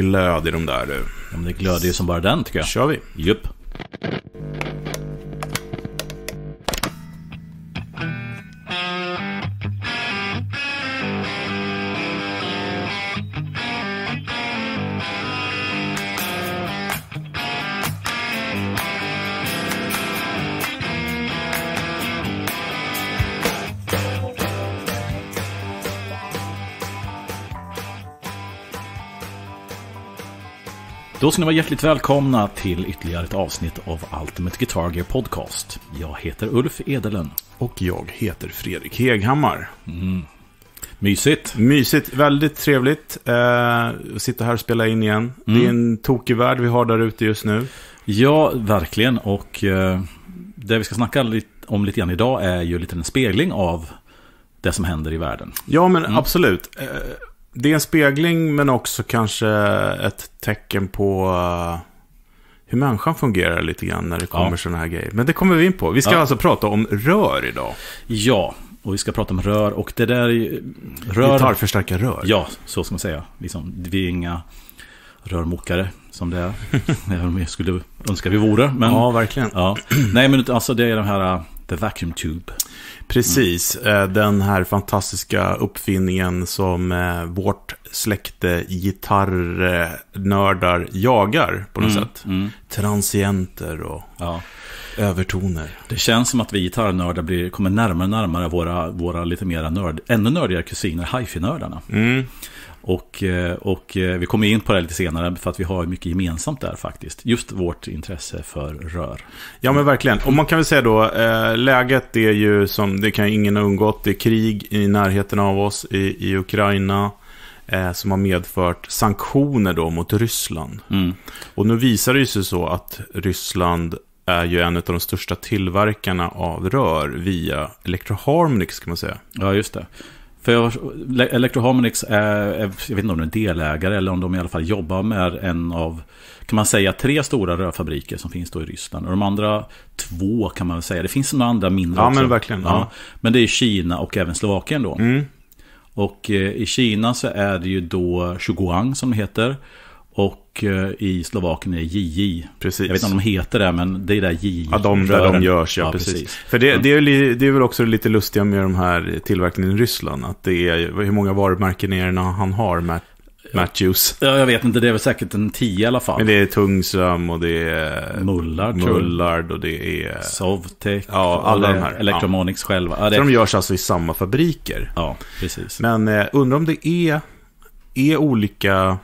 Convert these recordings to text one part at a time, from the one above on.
glöd i de där du. Ja, men det glöder ju som bara den tycker jag. kör vi. Jupp. Då ska ni vara hjärtligt välkomna till ytterligare ett avsnitt av Ultimate Guitar Gear Podcast. Jag heter Ulf Edelen. Och jag heter Fredrik Heghammar. Mm. Mysigt. Mysigt, väldigt trevligt. Eh, sitta här och spela in igen. Mm. Det är mm. en tokig värld vi har där ute just nu. Ja, verkligen. Och eh, det vi ska snacka om lite grann idag är ju lite en spegling av det som händer i världen. Ja, men mm. absolut. Eh, det är en spegling men också kanske ett tecken på eh, hur människan fungerar lite grann när det kommer ja. sådana här grejer. Men det kommer vi in på. Vi ska ja. alltså prata om rör idag. Ja, och vi ska prata om rör och det där... Rör... Gitarrförstärka rör. Ja, så ska man säga. Liksom, vi är inga rörmokare som det är. Även om jag skulle önska vi vore. Men, ja, verkligen. Ja. Nej, men alltså det är de här eh, The Vacuum Tube. Precis, mm. den här fantastiska uppfinningen som eh, vårt släkte gitarrnördar jagar på något mm. sätt. Mm. Transienter och ja. övertoner. Det känns som att vi gitarrnördar blir, kommer närmare och närmare våra, våra lite mera nörd, ännu nördigare kusiner, hifi-nördarna. Mm. Och, eh, och eh, vi kommer in på det lite senare för att vi har mycket gemensamt där faktiskt. Just vårt intresse för rör. Ja men verkligen. Och man kan väl säga då, eh, läget är ju som det kan ingen ha undgått. Det är krig i närheten av oss i, i Ukraina. som har medfört sanktioner då mot Ryssland. Mm. Och nu visar det sig så att Ryssland är ju en av de största tillverkarna av rör via Electro Harmonix kan man säga. Ja, just det. För Electroharmonix är, jag vet inte om de är delägare eller om de i alla fall jobbar med en av, kan man säga, tre stora rörfabriker som finns då i Ryssland. Och de andra två kan man väl säga, det finns några andra mindre ja, också. Men, verkligen, ja. ja. men det är Kina och även Slovakien då. Mm. Och eh, i Kina så är det ju då Shuguang som det heter. Och och eh, i Slovakien är det JJ. Precis. Jag vet inte om de heter det, men det är där JJ. Ja, de, där de görs, ja, ja precis. precis. För det, det, är, det är väl också lite lustiga med de här tillverkningen i Ryssland, att det är hur många varumärken är det han har med Matthews. Ja, jag vet inte. Det är väl säkert en tio i alla fall. Men det är Tungsöm och det är Mullard, Mullard och det är Sovtech. Ja, alla de här. Electromonics ja. själva. Ja, det... Så de görs alltså i samma fabriker. Ja, precis. Men eh, undrar om det är, är olika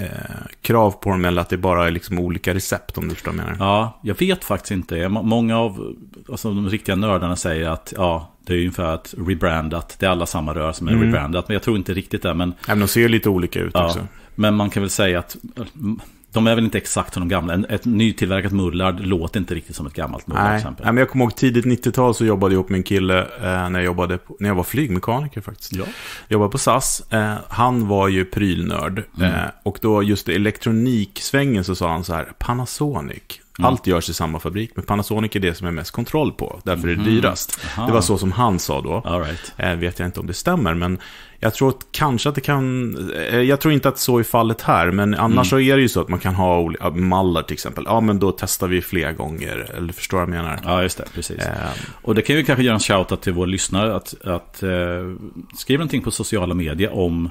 Eh, krav på dem eller att det bara är liksom olika recept om du förstår vad jag menar. Ja, jag vet faktiskt inte. Många av alltså, de riktiga nördarna säger att ja, det är ungefär att rebrandat. Det är alla samma rör som är mm. rebrandat. Men jag tror inte riktigt det. Men, men de ser lite olika ut ja, också. Men man kan väl säga att de är väl inte exakt som de gamla. Ett nytillverkat mullard låter inte riktigt som ett gammalt mullard. Nej, exempel. Nej men jag kommer ihåg tidigt 90-tal så jobbade jag ihop med en kille eh, när, jag jobbade på, när jag var flygmekaniker faktiskt. Ja. Jag jobbade på SAS. Eh, han var ju prylnörd. Mm. Eh, och då just i elektroniksvängen så sa han så här, Panasonic, Mm. Allt görs i samma fabrik, men Panasonic är det som är mest kontroll på. Därför är det mm. dyrast. Aha. Det var så som han sa då. All right. eh, vet jag inte om det stämmer, men jag tror att kanske att det kan... Eh, jag tror inte att så är fallet här, men annars mm. så är det ju så att man kan ha olika... Mallar till exempel. Ja, men då testar vi flera gånger. Eller förstår vad jag menar? Ja, just det. Precis. Eh. Och det kan vi kanske göra en shoutout till vår lyssnare. Att, att eh, skriva någonting på sociala medier om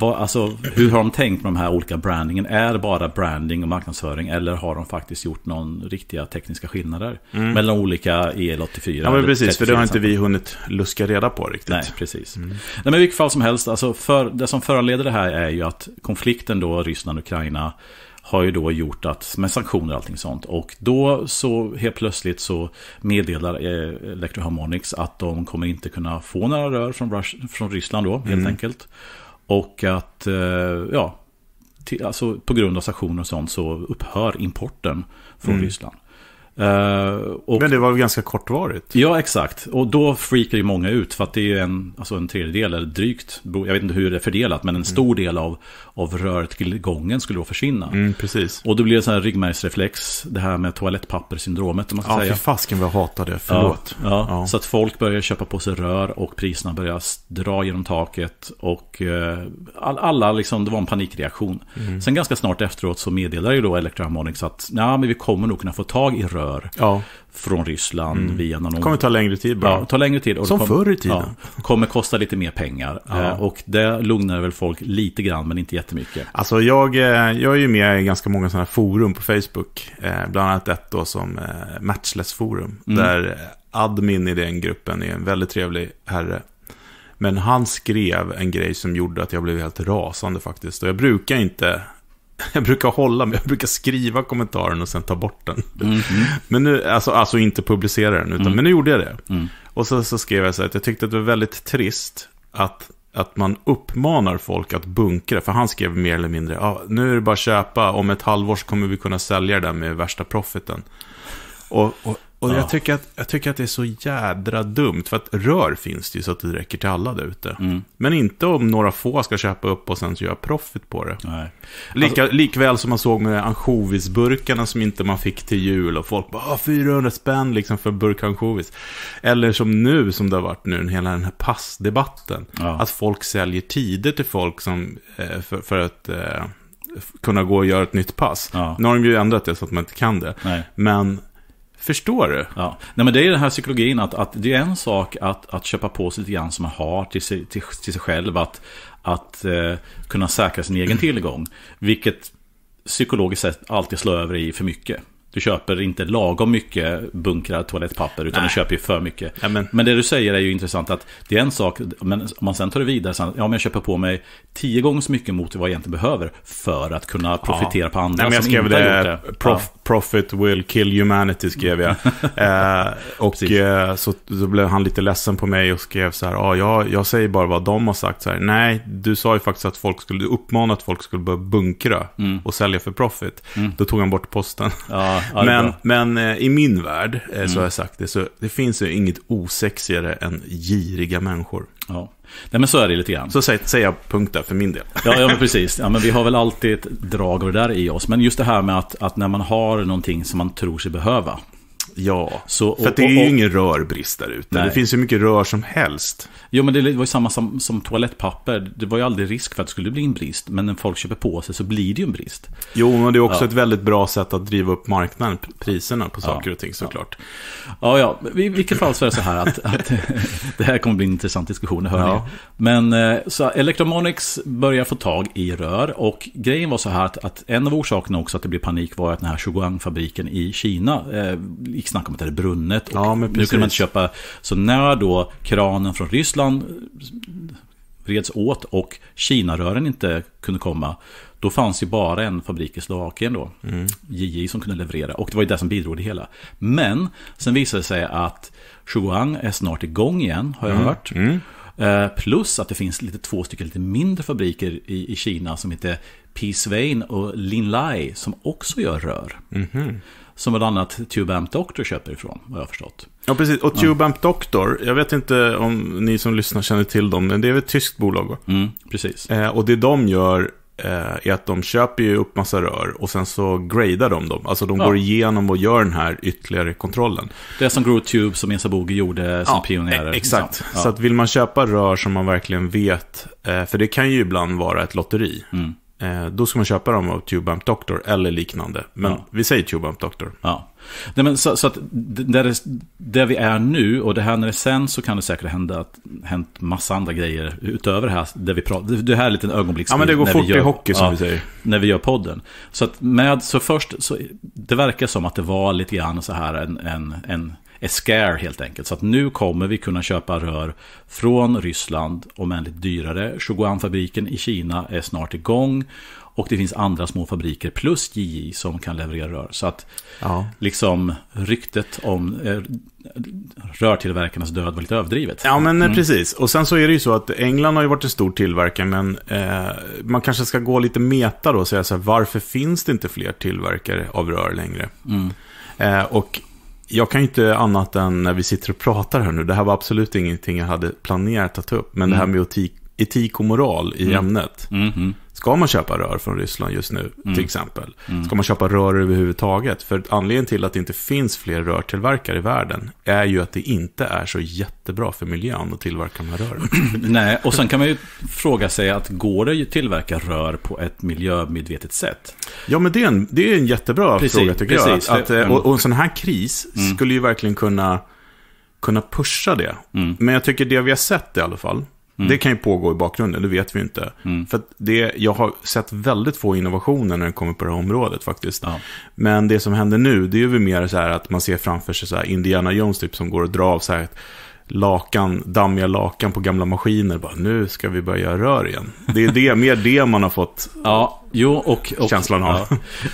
Alltså, hur har de tänkt med de här olika brandingen? Är det bara branding och marknadsföring eller har de faktiskt gjort någon riktiga tekniska skillnader mm. mellan olika EL84? Ja, men precis, för det har inte vi hunnit luska reda på riktigt. Nej, precis. Mm. Nej, men i vilket fall som helst, alltså för, det som föranleder det här är ju att konflikten då, Ryssland-Ukraina, har ju då gjort att, med sanktioner och allting sånt. Och då så helt plötsligt så meddelar eh, Electro Harmonics att de kommer inte kunna få några rör från, Rush, från Ryssland då, helt mm. enkelt. Och att, eh, ja, till, alltså på grund av sanktioner och sånt så upphör importen från mm. Ryssland. Eh, och, Men det var väl ganska kortvarigt? Ja, exakt. Och då freakar ju många ut för att det är en, alltså en tredjedel eller drygt, jag vet inte hur det är fördelat, men en stor del av, av gången skulle då försvinna. Mm, precis. Och då blir det så här ryggmärgsreflex, det här med toalettpappersyndromet. ja, fy för fasken vad jag hatar det, förlåt. Ja, ja. ja, Så att folk börjar köpa på sig rör och priserna börjar dra genom taket. Och eh, all, alla, liksom, det var en panikreaktion. Mm. Sen ganska snart efteråt så meddelar ju då Electra Harmonics att, nej men vi kommer nog kunna få tag i rör rör ja. från Ryssland mm. via någon... Det kommer ta längre tid bara. Ja, ta längre tid. Och Som kommer, förr i tiden. Ja, kommer kosta lite mer pengar. Ja. Eh, och det lugnar väl folk lite grann, men inte jättemycket. Alltså jag, eh, jag är ju med i ganska många sådana här forum på Facebook. Eh, bland annat ett då som Matchless Forum. Mm. Där admin i den gruppen är en väldigt trevlig herre. Men han skrev en grej som gjorde att jag blev helt rasande faktiskt. Och jag brukar inte jag brukar hålla mig, jag brukar skriva kommentaren och sen ta bort den. Mm. Men nu, alltså, alltså inte publicera den, utan, mm. men nu gjorde jag det. Mm. Och så, så skrev jag så här, att jag tyckte att det var väldigt trist att, att man uppmanar folk att bunkra. För han skrev mer eller mindre, ah, nu är det bara att köpa, om ett halvår så kommer vi kunna sälja det där med värsta profiten. Och, och och ja. jag, tycker att, jag tycker att det är så jädra dumt, för att rör finns det ju så att det räcker till alla där ute. Mm. Men inte om några få ska köpa upp och sen göra profit på det. Nej. Lika, alltså, likväl som man såg med ansjovisburkarna som inte man fick till jul och folk bara 400 spänn liksom för burk ansjovis. Eller som nu, som det har varit nu, hela den här passdebatten. Ja. Att folk säljer tider till folk som, eh, för, för att eh, kunna gå och göra ett nytt pass. Ja. Nu har de ju ändrat det så att man inte kan det. Nej. Men Förstår du? Ja. Nej, men det är den här psykologin att, att det är en sak att, att köpa på sig lite grann som man har till sig, till, till sig själv. Att, att eh, kunna säkra sin egen tillgång. Vilket psykologiskt sett alltid slår över i för mycket. Du köper inte lagom mycket bunkrar toalettpapper utan Nej. du köper ju för mycket. Ja, men... det du säger är ju intressant att det är en sak, men om man sen tar det vidare, sen, ja men jag köper på mig tio gånger så mycket mot vad jag egentligen behöver för att kunna profitera ja. på andra Nej, men jag skrev det, prof, ja. Profit will kill humanity skrev jag. eh, och eh, så, så blev han lite ledsen på mig och skrev så här, ah, jag, jag säger bara vad de har sagt så här, Nej, du sa ju faktiskt att folk skulle, du uppmanade att folk skulle börja bunkra mm. och sälja för profit. Mm. Då tog han bort posten. Ja men men eh, i min värld, eh, så har jag sagt det, så det finns ju inget osexigare än giriga människor. Ja. Nej men så är det lite grann. Så säger säg jag punkt där för min del. ja, ja men precis. Ja, men vi har väl alltid ett drag av det där i oss. Men just det här med att, att när man har någonting som man tror sig behöva. Ja, så, för det är och, och, ju ingen rörbrist där ute. Det finns ju mycket rör som helst. Jo, men det var ju samma som, som toalettpapper. Det var ju aldrig risk för att det skulle bli en brist. Men när folk köper på sig så blir det ju en brist. Jo, men det är också ja. ett väldigt bra sätt att driva upp marknaden, priserna på saker ja. och ting såklart. Ja, ja, i vilket fall så är det så här att, att det här kommer bli en intressant diskussion, hör ja. ni. Men eh, så Electromonics börjar få tag i rör och grejen var så här att, att en av orsakerna också att det blev panik var att den här Shuguang-fabriken i Kina eh, gick snack om att det hade brunnit. Ja, nu kunde man inte köpa. Så när då kranen från Ryssland vreds åt och Kinarören inte kunde komma, då fanns ju bara en fabrik i Slovakien då, mm. JJ, som kunde leverera. Och det var ju det som bidrog det hela. Men sen visade det sig att Shuguang är snart igång igen, har jag mm. hört. Mm. Eh, plus att det finns lite, två stycken lite mindre fabriker i, i Kina som heter Peace Svein och Lin Lai. som också gör rör. Mm -hmm. Som bland annat Tube Amp Doctor köper ifrån, vad jag har förstått. Ja, precis. Och Tube Amp Doctor, jag vet inte om ni som lyssnar känner till dem, men det är ett tyskt bolag Mm, precis. Eh, och det de gör eh, är att de köper ju upp massa rör och sen så gradar de dem. Alltså de ja. går igenom och gör den här ytterligare kontrollen. Det är som GrooTube som Ensabogi gjorde som ja, pionjärer. E- exakt, ja. så att vill man köpa rör som man verkligen vet, eh, för det kan ju ibland vara ett lotteri. Mm. Eh, då ska man köpa dem av Tubamp Doctor eller liknande. Men ja. vi säger Tubamp Doctor. Ja. Nej, men så, så att där, det, där vi är nu och det här när det sen så kan det säkert hända att hänt massa andra grejer utöver det här. Där vi pratar, det här är en liten ögonblick. Ja men det går fort gör, i hockey som ja, vi säger. När vi gör podden. Så att med, så först, så, det verkar som att det var lite grann så här en, en, en Escare helt enkelt. Så att nu kommer vi kunna köpa rör från Ryssland, om än lite dyrare. Shoguan-fabriken i Kina är snart igång. Och det finns andra små fabriker plus JJ som kan leverera rör. Så att ja. liksom ryktet om eh, rörtillverkarnas död var lite överdrivet. Ja, men eh, mm. precis. Och sen så är det ju så att England har ju varit en stor tillverkare, men eh, man kanske ska gå lite meta då och säga så här, varför finns det inte fler tillverkare av rör längre? Mm. Eh, och jag kan inte annat än när vi sitter och pratar här nu, det här var absolut ingenting jag hade planerat att ta upp, men mm. det här mm. med etik etik och moral i mm. ämnet. Mm. Ska man köpa rör från Ryssland just nu, mm. till exempel? Mm. Ska man köpa rör överhuvudtaget? För anledningen till att det inte finns fler rörtillverkare i världen är ju att det inte är så jättebra för miljön att tillverka de här rören. Nej, och sen kan man ju fråga sig att går det att tillverka rör på ett miljömedvetet sätt? Ja, men det är en, det är en jättebra precis, fråga tycker precis. jag. Att, att, eh, mm. och, och, en sån här kris mm. skulle ju verkligen kunna kunna pusha det. Men jag tycker det vi har sett i alla fall, Mm. Det kan ju pågå i bakgrunden, det vet vi ju inte. Mm. För det, jag har sett väldigt få innovationer när det kommer på det här området faktiskt. Ja. Men det som händer nu, det är ju mer så här att man ser framför sig så här Indiana Jones typ som går och drar av så här lakan, dammiga lakan på gamla maskiner. Bara, nu ska vi börja göra rör igen. Det är det, mer det man har fått ja, jo, och, och, känslan av.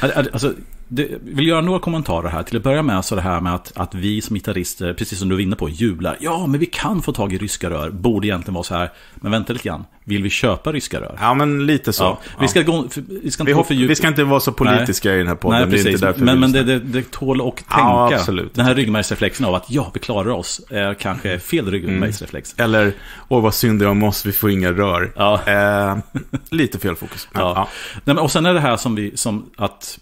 Ja. Alltså, det, vill göra några kommentarer här. Till att börja med så det här med att, att vi som gitarrister, precis som du var inne på, jublar. Ja, men vi kan få tag i ryska rör. Borde egentligen vara så här. Men vänta lite grann. Vill vi köpa ryska rör? Ja, men lite så. Ja. Vi, ska gå, för, vi, ska inte vi, hopp, vi ska inte vara så politiska Nej. i den här podden. Nej, precis. Det är inte men men det, det, det tål att tänka. Ja, absolut. Den här ryggmärgsreflexen av att ja, vi klarar oss. är kanske mm. fel ryggmärgsreflex. Mm. Eller, åh vad synd det är om oss, vi får inga rör. Ja. Eh, lite fel fokus. Ja. ja. Nej, men, och sen är det här som vi, som att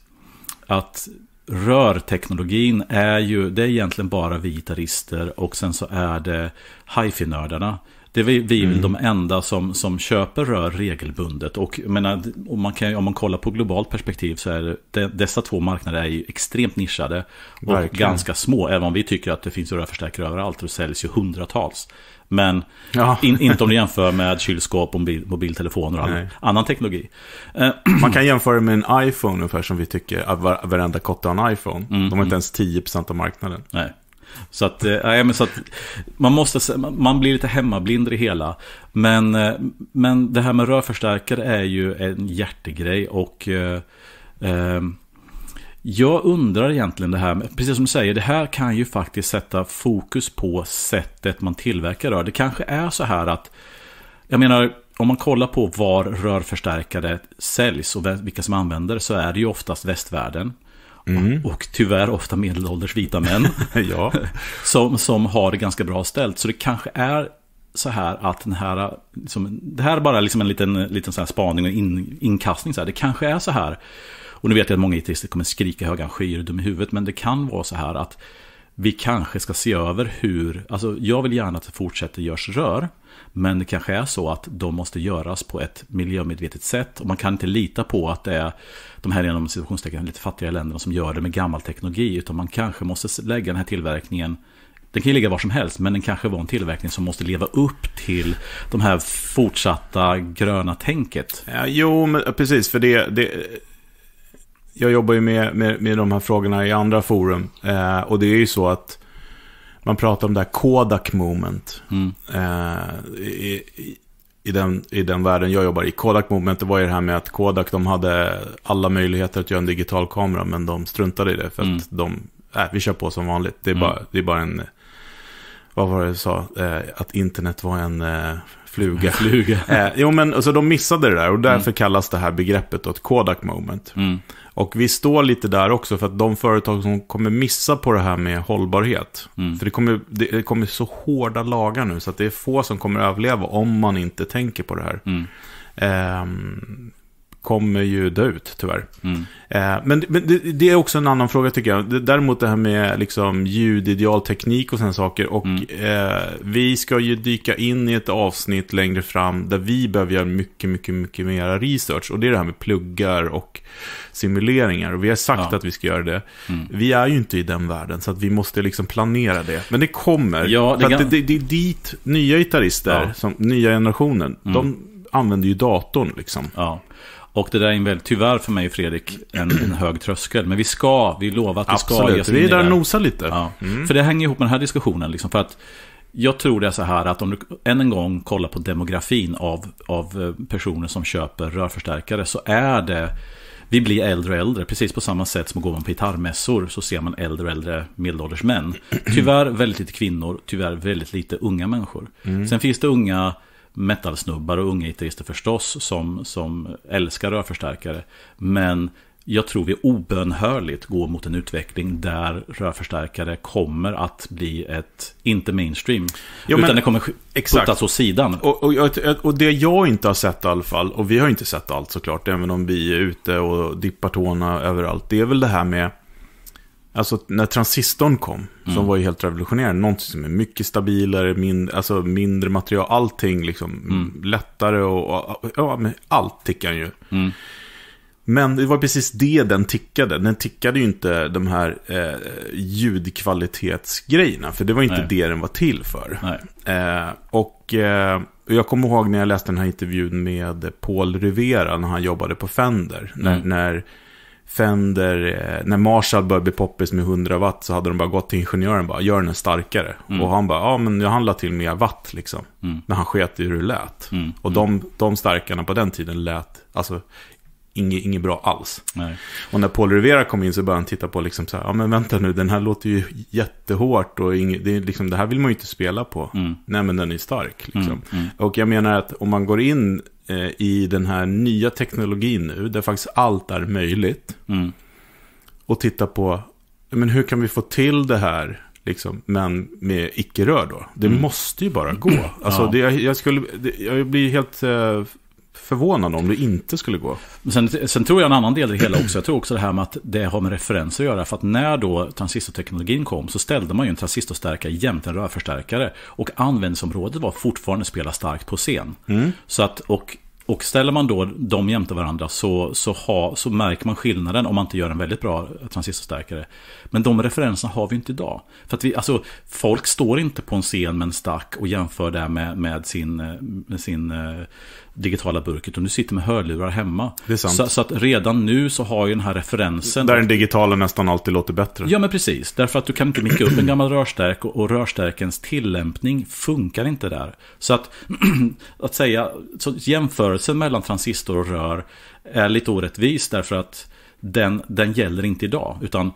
att rörteknologin är ju, det är egentligen bara vi gitarrister och sen så är det hifi-nördarna. Det är vi, vi mm. de enda som, som köper rör regelbundet. Och, menar, om, man kan, om man kollar på globalt perspektiv så är det, dessa två marknader är ju extremt nischade och Verkligen. ganska små. Även om vi tycker att det finns rörförstärkare överallt och säljs ju hundratals. Men ja. in, inte om du jämför med kylskåp och mobil, mobiltelefoner och Nej. annan teknologi. Eh, man kan jämföra med en iPhone ungefär som vi tycker att varenda kotte har en iPhone. Mm, De har inte mm. ens 10% av marknaden. Nej. Så att, eh, nej, men så att man, måste, man blir lite hemmablind i det hela. Men, eh, men det här med rörförstärkare är ju en hjärtegrej och eh, ehm, jag undrar egentligen det här, precis som du säger, det här kan ju faktiskt sätta fokus på sättet man tillverkar rör. Det kanske är så här att, jag menar, om man kollar på var rörförstärkare säljs och vilka som använder det så är det ju oftast västvärlden. Mm. Och, och tyvärr ofta medelålders vita män. ja. som, som har det ganska bra ställt. Så det kanske är så här att den här, liksom, det här är bara liksom en liten, liten så här spaning och in, inkastning. Så här. Det kanske är så här. Och nu vet jag att många italienister kommer skrika höga skyr och dum i huvudet. Men det kan vara så här att vi kanske ska se över hur, alltså jag vill gärna att det fortsätter görs rör. Men det kanske är så att de måste göras på ett miljömedvetet sätt. Och man kan inte lita på att det är de här inom situationstecken lite fattiga länderna som gör det med gammal teknologi. Utan man kanske måste lägga den här tillverkningen den kan ju ligga var som helst, men den kanske var en tillverkning som måste leva upp till de här fortsatta gröna tänket. Ja, jo, men, precis, för det, det... jag jobbar ju med, med, med de här frågorna i andra forum. Eh, och det är ju så att man pratar om det här Kodak moment. Mm. Eh, i, i, den, I den världen jag jobbar i. Kodak moment, det var ju det här med att Kodak, de hade alla möjligheter att göra en digital kamera, men de struntade i det. För mm. att de, äh, vi kör på som vanligt. Det är, mm. bara, det är bara en vad var det du sa, eh, att internet var en eh, fluga. fluga. eh, jo, men alltså, de missade det där och därför mm. kallas det här begreppet då ett Kodak moment. Mm. Och vi står lite där också för att de företag som kommer missa på det här med hållbarhet. Mm. För det kommer, det, det, kommer så hårda lagar nu så att det är få som kommer överleva om man inte tänker på det här. Mm. Ehm, kommer ju dö ut, tyvärr. Mm. Eh, men, men det, det, är också en annan fråga tycker jag. Däremot det här med liksom, ljudidealteknik och sådana saker. Och mm. eh, vi ska ju dyka in i ett avsnitt längre fram där vi behöver göra mycket, mycket, mycket mera research. Och det är det här med pluggar och simuleringar. Och vi har sagt ja. att vi ska göra det. Mm. Vi är ju inte i den världen, så att vi måste liksom planera det. Men det kommer. Ja, det, kan... det, det, är dit nya gitarrister, ja. som, nya generationen, mm. de använder ju datorn liksom. Ja. Och det där innebär tyvärr för mig Fredrik en, en, hög tröskel. Men vi ska, vi lovar att vi ska Absolut. ska. Absolut, vi är där och nosar lite. Ja. Mm. För det hänger ihop med den här diskussionen. Liksom, för att jag tror det är så här att om du än en gång kollar på demografin av, av eh, personer som köper rörförstärkare så är det vi blir äldre och äldre, precis på samma sätt som går man på gitarrmässor så ser man äldre och äldre medelålders män. Tyvärr väldigt lite kvinnor, tyvärr väldigt lite unga människor. Mm. Sen finns det unga metalsnubbar och unga gitarrister förstås som, som älskar rörförstärkare. Men jag tror vi obönhörligt går mot en utveckling där rörförstärkare kommer att bli ett, inte mainstream, jo, men, utan det kommer exakt. puttas åt sidan. Och, och, och, det jag inte har sett i alla fall, och vi har inte sett allt såklart, även om vi är ute och dippar tårna överallt, det är väl det här med Alltså när transistorn kom, mm. som var ju helt revolutionerande, någonting som är mycket stabilare, mindre, alltså mindre material, allting liksom mm. lättare och, och ja, men allt tickar ju. Mm. Men det var precis det den tickade. Den tickade ju inte de här eh, ljudkvalitetsgrejerna, för det var inte Nej. det den var till för. Eh, och eh, jag kommer ihåg när jag läste den här intervjun med Paul Rivera när han jobbade på Fender, när, mm. när Fender, eh, när Marshall började bli poppis med 100 watt så hade de bara gått till ingenjören och bara, gör den starkare. Mm. Och han bara, ja men jag handlar till mer watt liksom. Mm. Men han sket i hur det lät. Mm. Och de, de starkarna på den tiden lät, alltså inget, inget bra alls. Nej. Och när Paul Rivera kom in så började han titta på liksom så här, ja men vänta nu, den här låter ju jättehårt och inget, det, är liksom, det här vill man ju inte spela på. Mm. Nej men den är stark liksom. Mm. Mm. Och jag menar att om man går in Eh, i den här nya teknologin nu, där faktiskt allt är möjligt. Mm. Och titta på, men hur kan vi få till det här, liksom, men med icke-rör då? Det mm. måste ju bara gå. Alltså, ja. det, jag, skulle, det, jag blir helt eh, förvånad om du inte skulle gå. Sen, sen tror jag en annan del i det hela också. Jag tror också det här med att det har med referenser att göra. För att när då transistorteknologin kom så ställde man ju en transistorstärkare jämte en rörförstärkare. Och användningsområdet var fortfarande spela starkt på scen. Mm. Så att, och och ställer man då dem jämte varandra så, så, ha, så märker man skillnaden om man inte gör en väldigt bra transistorstärkare. Men de referenserna har vi inte idag. För att vi, alltså, folk står inte på en scen med en stack och jämför det med, med sin, eh, med sin eh, digitala burk, utan du sitter med hörlurar hemma. Så, så, att redan nu så har ju den här referensen... Där den digitala nästan alltid låter bättre. Ja, men precis. Därför att du kan inte micka upp en gammal rörstärk och, och rörstärkens tillämpning funkar inte där. Så att, att säga, så jämförelsen mellan transistor och rör är lite orättvis därför att den, den gäller inte idag. Utan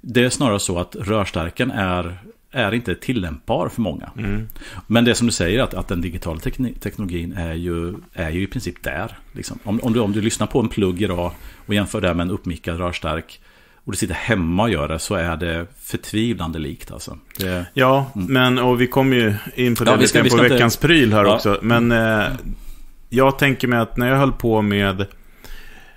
det är snarare så att rörstärken är är inte tillämpbar för många. Mm. Men det som du säger att, att den digitala teknologin är ju, är ju i princip där. Liksom. Om, om, du, om du lyssnar på en plugg idag och jämför det med en uppmickad rörstark och du sitter hemma och gör det så är det förtvivlande likt alltså. Det, ja, mm. men och vi kommer ju in på det ja, vi ska, vi ska på inte... veckans pryl här ja. också. Men eh, jag tänker mig att när jag höll på med...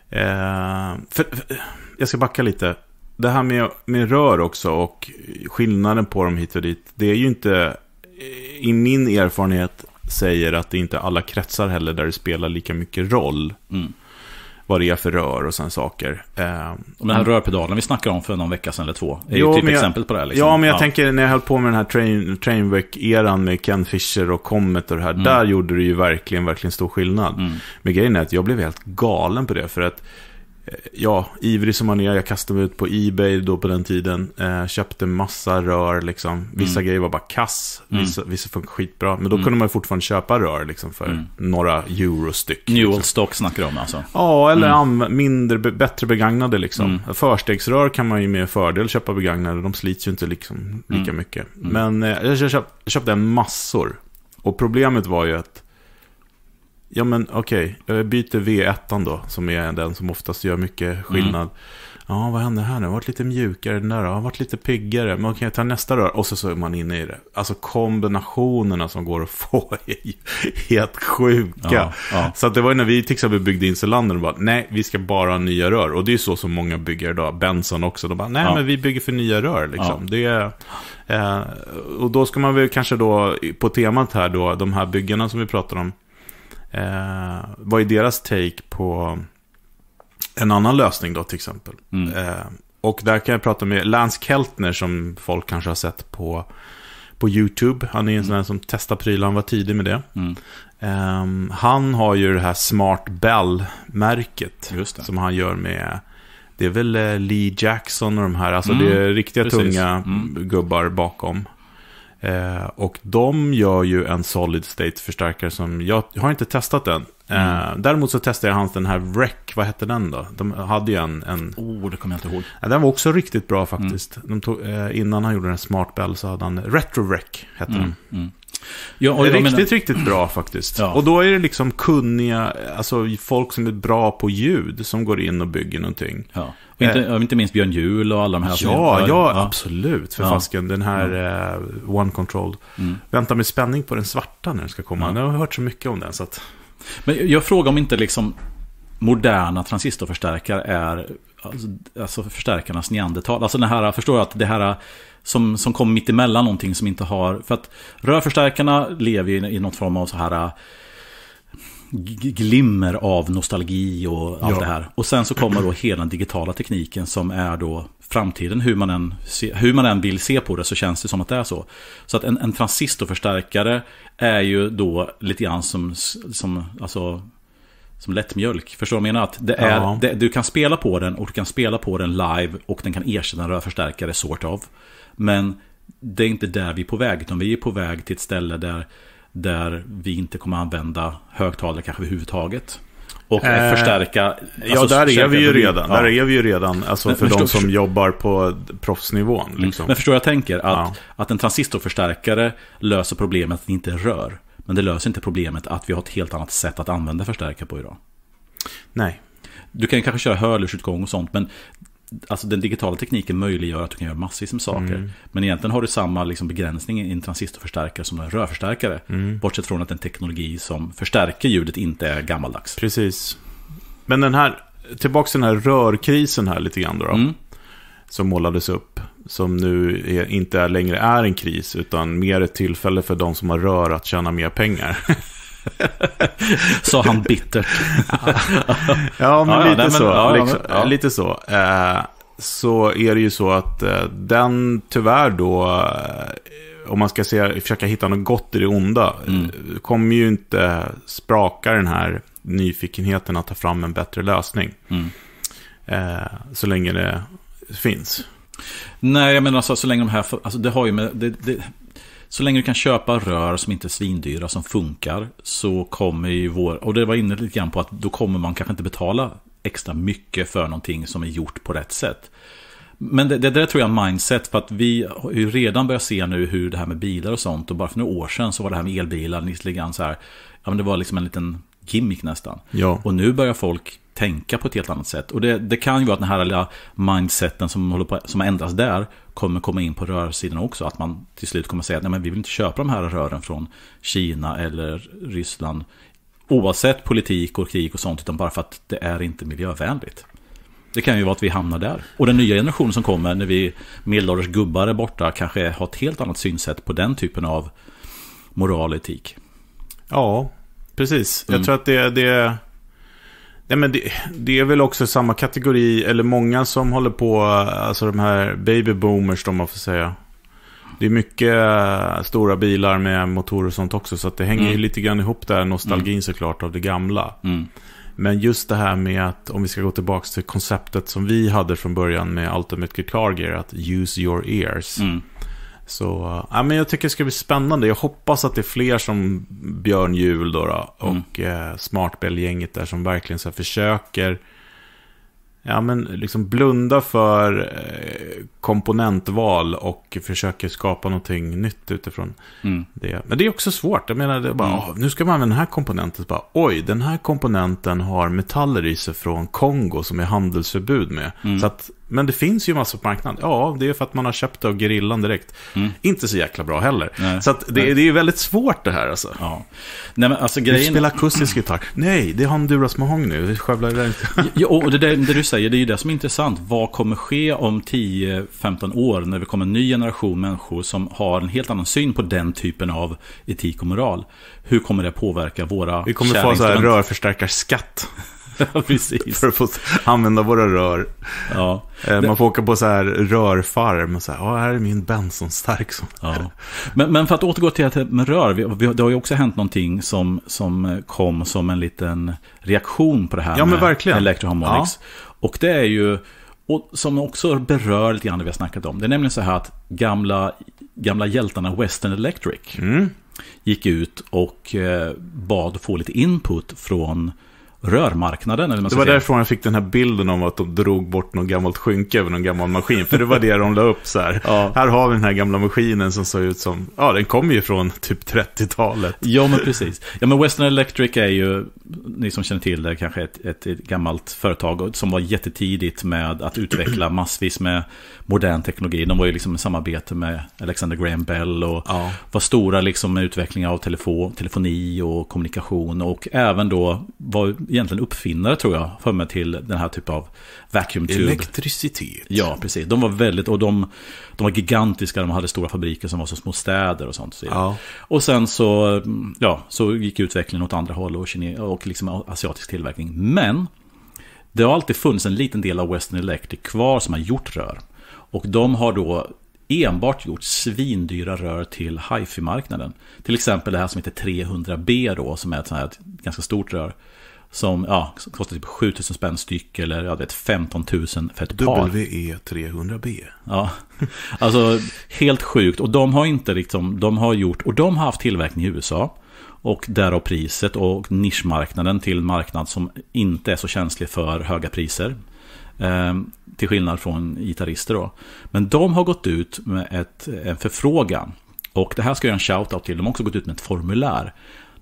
Eh, för, för, jag ska backa lite det här med, med rör också och skillnaden på dem hit och dit. Det är ju inte, i min erfarenhet, säger att det inte är alla kretsar heller där det spelar lika mycket roll. Mm. Vad det är för rör och sådana saker. Den eh, här rörpedalen vi snackade om för någon vecka sedan eller två. Är jo, ju typ exempel på det. Här, liksom. Ja, men jag ja. tänker när jag höll på med den här train, Trainwreck-eran med Ken Fisher och Comet och det här. Mm. Där gjorde det ju verkligen, verkligen stor skillnad. Mm. Men grejen är att jag blev helt galen på det. För att Eh, ja, ivrig som man är, jag kastade mig ut på Ebay då på den tiden. Eh, köpte massa rör liksom. Vissa mm. grejer var bara kass, mm. vissa, mm. vissa funkar skitbra. Men då mm. kunde man fortfarande köpa rör liksom för mm. några euro styck. New liksom. old stock snackar du om alltså? Ja, eller mm. mindre, bättre begagnade liksom. Mm. Förstegsrör kan man ju med fördel köpa begagnade, de slits ju inte liksom lika mycket. Men eh, jag, köpte massor. Och problemet var ju att ja men okej, okay. jag byter V1 då, som är den som oftast gör mycket mm. skillnad. Mm. Ja, vad händer här nu? Jag har varit lite mjukare den där, har varit lite piggare. Men okej, jag tar nästa rör och så, så är man inne i det. Alltså kombinationerna som går att få är helt sjuka. Ja, ja. Så att det var ju när vi till exempel byggde in Selander och bara, nej, vi ska bara ha nya rör. Och det är ju så som många bygger idag, Benson också. De bara, nej, ja. men vi bygger för nya rör liksom. Det är, eh, och då ska man väl kanske då, på temat här då, de här byggarna som vi pratar om, Eh, vad är deras take på en annan lösning då till exempel? Mm. Eh, och där kan jag prata med Lance Keltner som folk kanske har sett på, på YouTube. Han är en mm. sån som testar prylar, han var tidig med det. Mm. Um, han har ju det här Smart Bell-märket som han gör med, det är väl eh, Lee Jackson och de här, alltså mm. det är riktiga Precis. tunga mm. gubbar bakom. Eh, och de gör ju en solid state-förstärkare som jag, jag, har inte testat den. Eh, mm. Däremot så testade jag hans den här Wreck, vad hette den då? De hade ju en... en... Oh, det kommer jag inte ihåg. den var också riktigt bra mm. faktiskt. Mm. Tog, eh, innan han gjorde den Smart Bell så hade han Retro Wreck, hette mm. den. Mm. Ja, och riktigt, menar... riktigt bra faktiskt. Ja. Och då är det liksom kunniga, alltså folk som är bra på ljud som går in och bygger någonting. Ja. Och inte, eh, inte minst Björn Jul och alla de här. Ja, ja, ja, absolut. För ja. fasken, den här eh, One Control. Mm. Väntar med spänning på den svarta när den ska komma. Ja. Jag har hört så mycket om den. Så att... Men jag frågar om inte liksom moderna transistorförstärkare är alltså, alltså förstärkarnas neandertal. Alltså den här, förstår jag att det här som, som kom mitt emellan någonting som inte har... För att rörförstärkarna lever ju i något form av så här glimmer av nostalgi och allt ja. det här. Och sen så kommer då hela den digitala tekniken som är då framtiden. Hur man, än se, hur man än vill se på det så känns det som att det är så. Så att en, en transistorförstärkare är ju då lite grann som, som, alltså, som lättmjölk. Förstår du vad jag menar? Att det är, ja. det, du kan spela på den och du kan spela på den live och den kan ersätta en rörförstärkare, sort of. Men det är inte där vi är på väg, utan vi är på väg till ett ställe där där vi inte kommer använda högtalare kanske överhuvudtaget. Och eh, förstärka... Alltså ja, där förstärka är vi ju redan. Ja. Där är vi ju redan, alltså men, för men de som jobbar på proffsnivån. Mm. Liksom. Men förstår jag tänker? Att, ja. att en transistorförstärkare löser problemet att det inte rör. Men det löser inte problemet att vi har ett helt annat sätt att använda förstärkare på idag. Nej. Du kan kanske köra hörlursutgång och sånt, men Alltså den digitala tekniken möjliggör att du kan göra massvis med saker. Mm. Men egentligen har du samma liksom begränsning i en transistorförstärkare som en rörförstärkare. Mm. Bortsett från att en teknologi som förstärker ljudet inte är gammaldags. Precis. Men den här, tillbaka till den här rörkrisen här lite grann då. då mm. Som målades upp. Som nu är, inte längre är en kris utan mer ett tillfälle för de som har rör att tjäna mer pengar. Sa han bittert. ja, men, lite, så, lite eh, så. så är det ju så att eh, den tyvärr då, eh, om man ska se, försöka hitta något gott i det onda, mm. kommer ju inte spraka den här nyfikenheten att ta fram en bättre lösning. Mm. så länge det finns. Nej, jag menar alltså, så länge de här, alltså det har ju med, det, det, så länge du kan köpa rör som inte är svindyra, som funkar, så kommer ju vår... Och det var inne lite grann på att då kommer man kanske inte betala extra mycket för någonting som är gjort på rätt sätt. Men det, det där tror jag är mindset, för att vi har ju redan börjat se nu hur det här med bilar och sånt, och bara för några år sedan så var det här med elbilar lite grann så här, ja men det var liksom en liten gimmick nästan. Ja. Och nu börjar folk tänka på ett helt annat sätt. Och det, det kan ju vara att den här lilla mindseten som, håller på, som har där kommer komma in på rörsidan också. Att man till slut kommer säga att vi vill inte köpa de här rören från Kina eller Ryssland. Oavsett politik och krig och sånt, utan bara för att det är inte miljövänligt. Det kan ju vara att vi hamnar där. Och den nya generationen som kommer, när vi medelålders gubbar är borta, kanske har ett helt annat synsätt på den typen av moral och etik. Ja, precis. Mm. Jag tror att det, det, nej men det, det är väl också samma kategori, eller många som håller på, alltså de här baby boomers om man får säga. Det är mycket eh, stora bilar med motorer och sånt också, så det hänger mm. ju lite grann ihop där, nostalgin mm. såklart av det gamla. Mm. Men just det här med att, om vi ska gå tillbaka till konceptet som vi hade från början med Ultimate Guitar Gear, att use your ears. Mm. Så ja, men jag tycker det ska bli spännande. Jag hoppas att det är fler som Björn Juhl då, då mm. och mm. eh, Smartbell-gänget där som verkligen så försöker ja, men liksom blunda för eh, komponentval och försöker skapa någonting nytt utifrån mm. det. Men det är också svårt. Jag menar, det bara, mm. nu ska man använda den här komponenten. Bara, Oj, den här komponenten har metaller i sig från Kongo som är handelsförbud med. Mm. Så att men det finns ju massor på marknaden. Ja, det är för att man har köpt det av gerillan direkt. Mm. Inte så jäkla bra heller. Nej. Så det, det, är ju väldigt svårt det här alltså. Ja. Nej, men alltså grejen... Du spelar akustisk gitarr. Nej, det har en Duras Mahong nu. Skövlar det inte. ja, och det, där, det du säger, det är ju det som är intressant. Vad kommer ske om 10-15 år när vi kommer en ny generation människor som har en helt annan syn på den typen av etik och moral? Hur kommer det påverka våra Vi kommer få så här rörförstärkarskatt. precis. För att få använda våra rör. Ja. Eh, man får åka på så här rörfarm. Och så här, här är min Benson stark. ja. men, men för att återgå till att med rör. Vi, vi, det har ju också hänt någonting som, som kom som en liten reaktion på det här ja, med verkligen. Electroharmonics. Ja. Och det är ju, och som också berör lite grann det vi har snackat om. Det är nämligen så här att gamla, gamla hjältarna Western Electric. Mm gick ut och eh, bad få lite input från rörmarknaden. Eller det var därifrån jag fick den här bilden om att de drog bort något gammalt skynke över någon gammal maskin. För det var det de la upp så här. Ja. Här har vi den här gamla maskinen som såg ut som, ja den kommer ju från typ 30-talet. Ja men precis. Ja men Western Electric är ju, ni som känner till det, kanske ett, ett, ett gammalt företag som var jättetidigt med att utveckla massvis med modern teknologi. De var ju liksom i samarbete med Alexander Graham Bell och ja. var stora liksom med utveckling av telefon, telefoni och kommunikation och även då var egentligen uppfinnare tror jag, för mig till den här typen av vacuum tube. Elektricitet. Ja, precis. De var väldigt, och de, de var gigantiska, de hade stora fabriker som var som små städer och sånt. Så. Ja. Och sen så, ja, så gick utvecklingen åt andra håll och, kine, och liksom asiatisk tillverkning. Men det har alltid funnits en liten del av Western Electric kvar som har gjort rör. Och de har då enbart gjort svindyra rör till hifi-marknaden. Till exempel det här som heter 300B då, som är ett sånt här ganska stort rör. Som ja, kostar typ 7000 spänn styck eller jag vet, 15 000 för ett par. WE300B. Ja, alltså helt sjukt. Och de har inte liksom, de har gjort, och de har haft tillverkning i USA. Och därav priset och nischmarknaden till marknad som inte är så känslig för höga priser. Ehm, till skillnad från gitarrister då. Men de har gått ut med ett, en förfrågan. Och det här ska jag göra en shout-out till. De har också gått ut med ett formulär.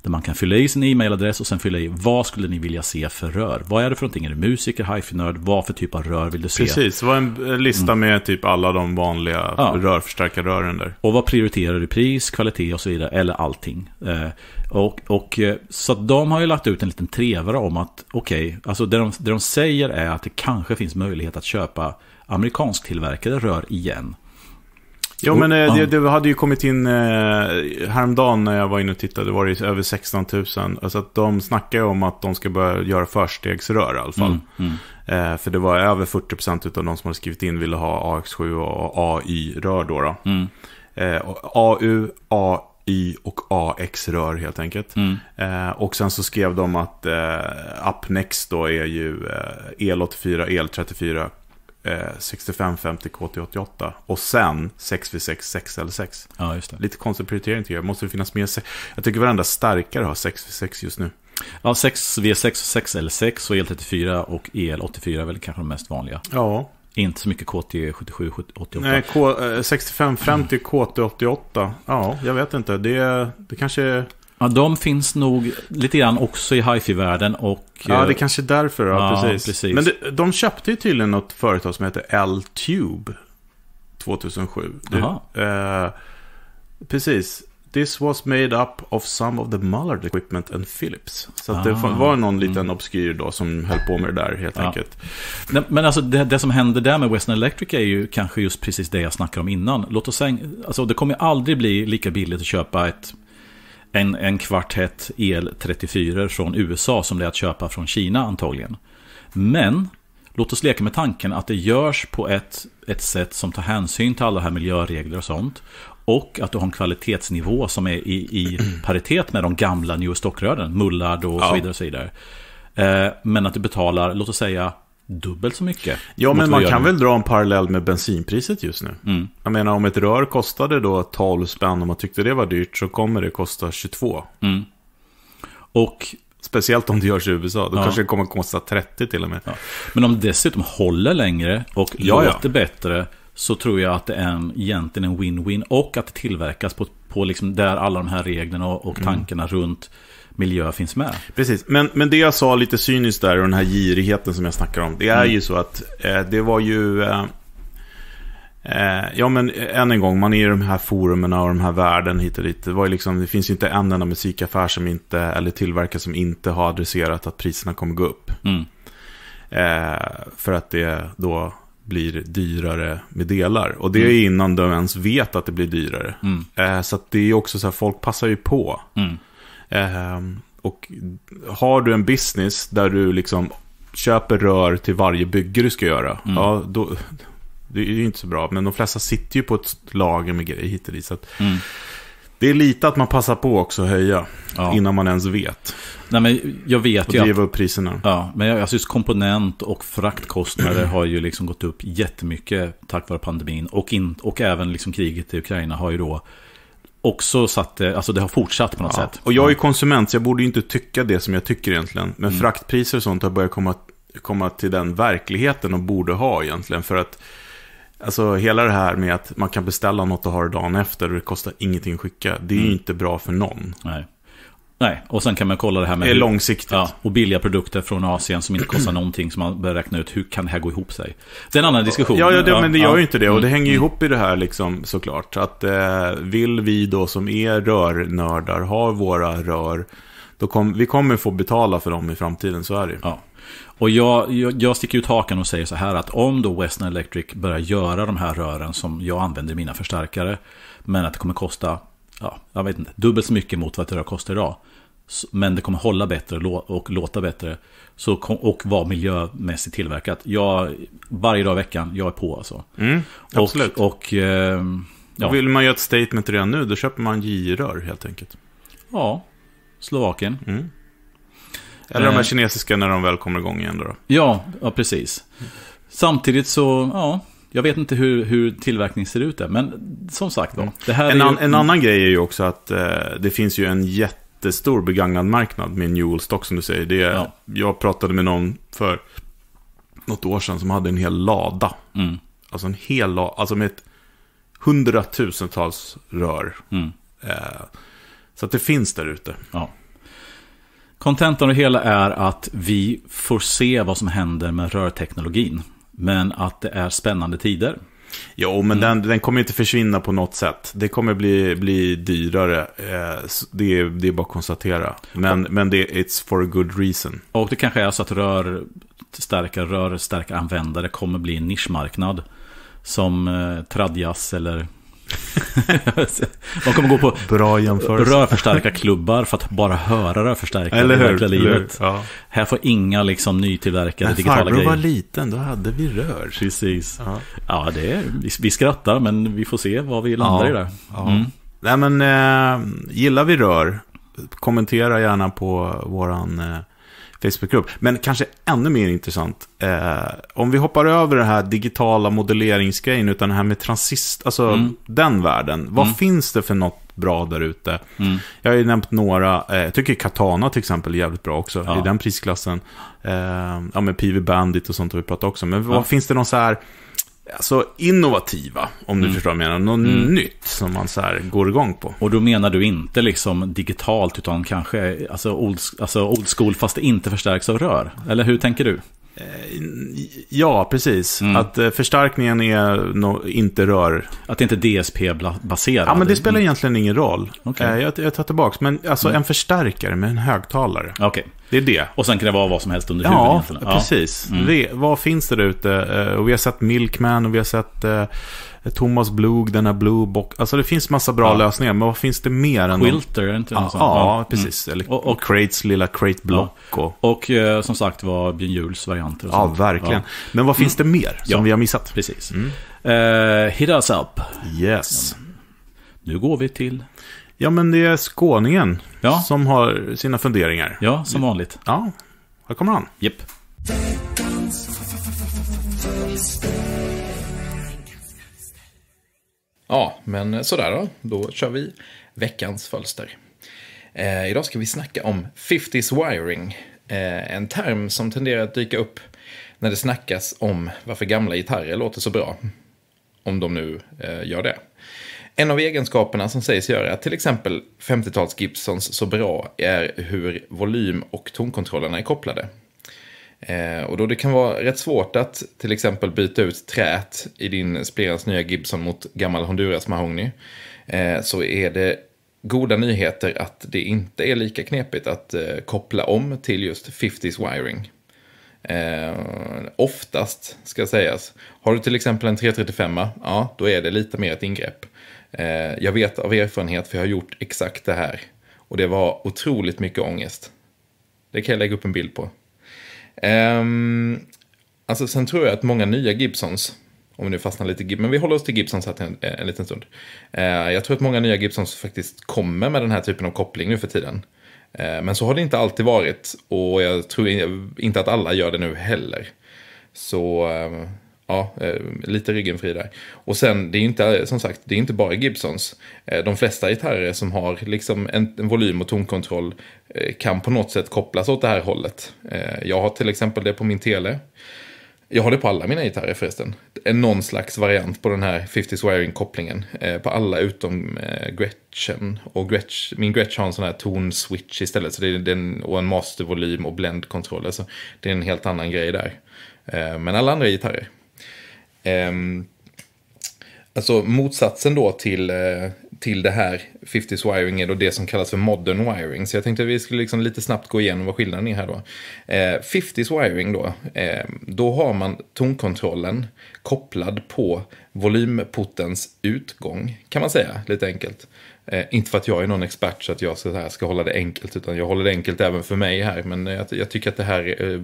Där man kan fylla i sin e-mailadress och sen fylla i vad skulle ni vilja se för rör? Vad är det för någonting? Är det musiker, hifi-nörd? Vad för typ av rör vill du se? Precis, det var en lista mm. med typ alla de vanliga ja. rörförstärkarrören där. Och vad prioriterar du? Pris, kvalitet och så vidare. Eller allting. Eh, och, och, eh, så de har ju lagt ut en liten trevare om att okej, okay, alltså det de, det de säger är att det kanske finns möjlighet att köpa amerikansktillverkade rör igen. Jo, men eh, det, det hade ju kommit in eh, häromdagen när jag var inne och tittade Det var det över 16 000. Så att de snackar ju om att de ska börja göra förstegsrör i alla fall. Mm, mm. Eh, för det var över 40% av de som hade skrivit in ville ha AX7 och AI-rör då. då. Mm. Eh, AU, AI och AX-rör helt enkelt. Mm. Eh, och sen så skrev de att eh, Appnex då är ju el84, eh, el34 6550 eh, KT88 och sen 6v6 6L6. Ja, just det. Lite konstig prioritering tycker jag. Måste det finnas mer? Jag tycker varenda starkare har 6v6 just nu. Ja, 6v6 och 6L6 e och EL34 och EL84 är väl kanske de mest vanliga. Ja. Inte så mycket KT77, 88. Nej, K 6550 mm. KT88. Ja, jag vet inte. Det, det kanske är... Ja, de finns nog lite grann också i hifi-världen och... Ja, det är eh, kanske är därför. Ja, ja precis. precis. Men det, de köpte ju tydligen något företag som heter L-Tube 2007. Du, eh, precis. This was made up of some of the Mullard equipment and Philips. Så ah, det var någon liten mm. obskyr då som höll på med det där helt ja. enkelt. Men alltså det, det, som händer där med Western Electric är ju kanske just precis det jag snackade om innan. Låt oss säga, alltså det kommer aldrig bli lika billigt att köpa ett en, en kvartett el 34 från USA som det är att köpa från Kina antagligen. Men låt oss leka med tanken att det görs på ett, ett sätt som tar hänsyn till alla här miljöregler och sånt. Och att du har en kvalitetsnivå som är i, i paritet med de gamla New Stock-rören, Mullard och så vidare. Och så vidare. Eh, men att du betalar, låt oss säga dubbelt så mycket. Ja, men man kan väl dra en parallell med bensinpriset just nu. Mm. Jag menar, om ett rör kostade då 12 spänn och man tyckte det var dyrt så kommer det kosta 22. Mm. Och Speciellt om det görs i USA. Då ja. kanske det kommer kosta 30 till och med. Ja. Men om det dessutom håller längre och ja, låter bättre så tror jag att det är en, egentligen en win-win och att det tillverkas på, på liksom där alla de här reglerna och, och mm. tankarna mm. runt miljö finns med. Precis, men, men det jag sa lite cyniskt där och den här girigheten som jag snackar om. Det är mm. ju så att eh, det var ju... Eh, eh ja men eh, än en gång, man är i de här forumen och de här världen hit och dit. Det, var ju liksom, det finns ju inte en enda musikaffär som inte, eller tillverkare som inte har adresserat att priserna kommer gå upp. Mm. Eh, för att det då blir dyrare med delar. Och det är mm. innan de ens vet att det blir dyrare. Mm. Eh, så det är också så här, folk passar ju på. Mm. Ehm, och har du en business där du liksom köper rör till varje bygge du ska göra, mm. ja, då, det är ju inte så bra. Men de flesta sitter ju på ett lager med grejer hit och dit. Så att, mm. Det är lite att man passar på också att höja ja. innan man ens vet. Nej, men jag vet och driva upp priserna. Ja, men alltså komponent och fraktkostnader har ju liksom gått upp jättemycket tack vare pandemin. Och, in, och även liksom kriget i Ukraina har ju då också satte, alltså det har fortsatt på något ja. sätt. Och jag är ju konsument, så jag borde ju inte tycka det som jag tycker egentligen. Men mm. fraktpriser och sånt har börjat komma, komma till den verkligheten och borde ha egentligen. För att, alltså hela det här med att man kan beställa något och ha det dagen efter och det kostar ingenting att skicka, det är ju mm. inte bra för någon. Nej. Nej, och sen kan man kolla det här med... Det är långsiktigt. Ja, och billiga produkter från Asien som inte kostar någonting. som man börjar räkna ut hur kan det här gå ihop sig. Det är en annan diskussion. Ja, ja, det, men det gör ju inte det. Och det mm. hänger ju mm. ihop i det här liksom, såklart. Att eh, vill vi då som är rörnördar ha våra rör. Då kom, vi kommer få betala för dem i framtiden, så är det ju. Ja. Och jag, jag, jag sticker ut hakan och säger så här att om då Western Electric börjar göra de här rören som jag använder i mina förstärkare. Men att det kommer kosta ja, jag vet inte, dubbelt så mycket mot vad det rör kostar idag. Men det kommer hålla bättre och låta bättre. Så, och vara miljömässigt tillverkat. Jag, varje dag i veckan, jag är på alltså. Mm, absolut. Och, ehm, och, eh, ja. vill man göra ett statement redan nu, då köper man J-rör helt enkelt. Ja, Slovakien. Mm. Eller de här eh, kinesiska när de väl kommer igång igen då. Ja, ja precis. Samtidigt så, ja, jag vet inte hur, hur tillverkning ser ut där, men som sagt då. en, an, ju... en annan grej är ju också att eh, det finns ju en jättestor begagnad marknad med Newell Stock som du säger. Det, är, ja. Jag pratade med någon för något år sedan som hade en hel lada. Mm. Alltså en hel lada, alltså med ett hundratusentals rör. Mm. Eh, så att det finns där ute. Ja. Kontentan av det hela är att vi får se vad som händer med rörteknologin. Men att det är spännande tider. Jo, men mm. den, den kommer inte försvinna på något sätt. Det kommer bli, bli dyrare. Eh, det, är, det är bara att konstatera. Men, och, men det, it's for a good reason. Och det kanske är så att rör, starka rör, starka användare kommer bli en nischmarknad. Som eh, tradjas eller Man kommer gå på Bra jämförelse. rörförstärkarklubbar för att bara höra rörförstärkare Eller hur? i verkliga livet. Ja. Här får inga liksom, nytillverkade Nej, digitala grejer. När var liten, då hade vi rör. Precis. Ja, ja det är, vi, vi skrattar, men vi får se vad vi landar ja. i där. Mm. Nej, men eh, gillar vi rör, kommentera gärna på våran eh, Facebookgrupp. Men kanske ännu mer intressant, eh, om vi hoppar över den här digitala modelleringsgrejen, utan det här med transist, alltså mm. den världen. Vad mm. finns det för något bra där ute? Mm. Jag har ju nämnt några, eh, jag tycker Katana till exempel är jävligt bra också, ja. i den prisklassen. Eh, ja, men PV Bandit och sånt har vi pratat också. Men vad ja. finns det någon så här alltså, innovativa, om du mm. förstår vad jag menar. Något mm. nytt som man så här går igång på. Och då menar du inte liksom digitalt, utan kanske alltså old, alltså old school, fast det inte förstärks av rör? Eller hur tänker du? Eh, ja, precis. Mm. Att eh, förstärkningen är no, inte rör... Att det inte är dsp baserad Ja, men det spelar egentligen ingen roll. Okay. Eh, jag, jag tar tillbaka, men alltså mm. en förstärkare med en högtalare. Okay. Det är det. Och sen kan det vara vad som helst under huvudet egentligen. Ja, precis. Mm. Det, vad finns det där ute? Och vi har sett Milkman och vi har sett Eh, Thomas Blug, den här Blue Box. Alltså det finns massa bra ja. lösningar, men vad finns det mer? än Quilter, någon... inte ja, ja, ja, precis. Mm. Eller och, och, Crates lilla Crate Block. Och, och eh, som sagt var Björn Juhls varianter. ja, verkligen. Men vad finns mm. det mer som vi har missat? Precis. Mm. Uh, hit us up. Yes. Nu går vi till... Ja, men det är skåningen som har sina funderingar. Ja, som vanligt. Ja, här kommer han. Japp. Yep. Ja, men sådär då. Då kör vi veckans fölster. Eh, idag ska vi snacka om 50s wiring. Eh, en term som tenderar att dyka upp när det snackas om varför gamla gitarrer låter så bra. Om de nu eh, gör det. En av egenskaperna som sägs göra till exempel 50-tals Gibsons så bra är hur volym och tonkontrollerna är kopplade. Eh, och då det kan vara rätt svårt att till exempel byta ut trät i din Splirans nya Gibson mot gammal Honduras Mahogny. Eh, så är det goda nyheter att det inte är lika knepigt att eh, koppla om till just 50s wiring. Eh, oftast, ska sägas. Har du till exempel en 335, ja, då är det lite mer ett ingrepp. Eh, jag vet av erfarenhet, för jag har gjort exakt det här. Och det var otroligt mycket ångest. Det kan jag lägga upp en bild på. Um, alltså sen tror jag att många nya Gibsons, om vi nu fastnar lite, men vi håller oss till Gibsons här en, en liten stund. Uh, jag tror att många nya Gibsons faktiskt kommer med den här typen av koppling nu för tiden. Uh, men så har det inte alltid varit och jag tror inte att alla gör det nu heller. Så uh, Ja, eh, lite ryggen fri där. Och sen, det är inte, eh, som sagt, det är inte bara Gibsons. Eh, de flesta gitarrer som har liksom en, en volym och tonkontroll kan på något sätt kopplas åt det här hållet. Jag har till exempel det på min Tele. Jag har det på alla mina gitarrer förresten. Någon slags variant på den här 50 Swearing-kopplingen. på alla utom Gretchen. Och Gretsch, min Gretsch har en sån här ton-switch istället. Så det är den, och en mastervolym och blendkontroll. Så alltså, det är en helt annan grej där. men alla andra gitarrer Ehm, alltså motsatsen då till, eh, till det här 50s wiring är då det som kallas för modern wiring. Så jag tänkte att vi skulle liksom lite snabbt gå igenom vad skillnaden är här då. 50s eh, wiring då, ehm, då har man tonkontrollen kopplad på volymportens utgång, kan man säga lite enkelt. Eh, inte för att jag är någon expert så att jag så här ska hålla det enkelt, utan jag håller det enkelt även för mig här. Men jag, jag tycker att det här eh,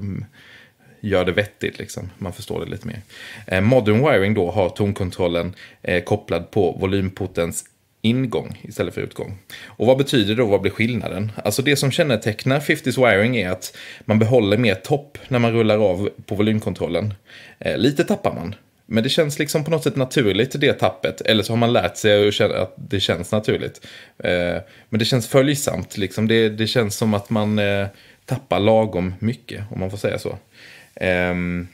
gör det vettigt. Liksom. Man förstår det lite mer. Eh, modern wiring då har tonkontrollen eh, kopplad på volymportens ingång istället för utgång. Och vad betyder det och vad blir skillnaden? Alltså det som kännetecknar 50s wiring är att man behåller mer topp när man rullar av på volymkontrollen. Eh, lite tappar man, men det känns liksom på något sätt naturligt det tappet. Eller så har man lärt sig att det känns naturligt. Eh, men det känns följsamt. Liksom. Det, det känns som att man eh, tappar lagom mycket, om man får säga så. Ehm,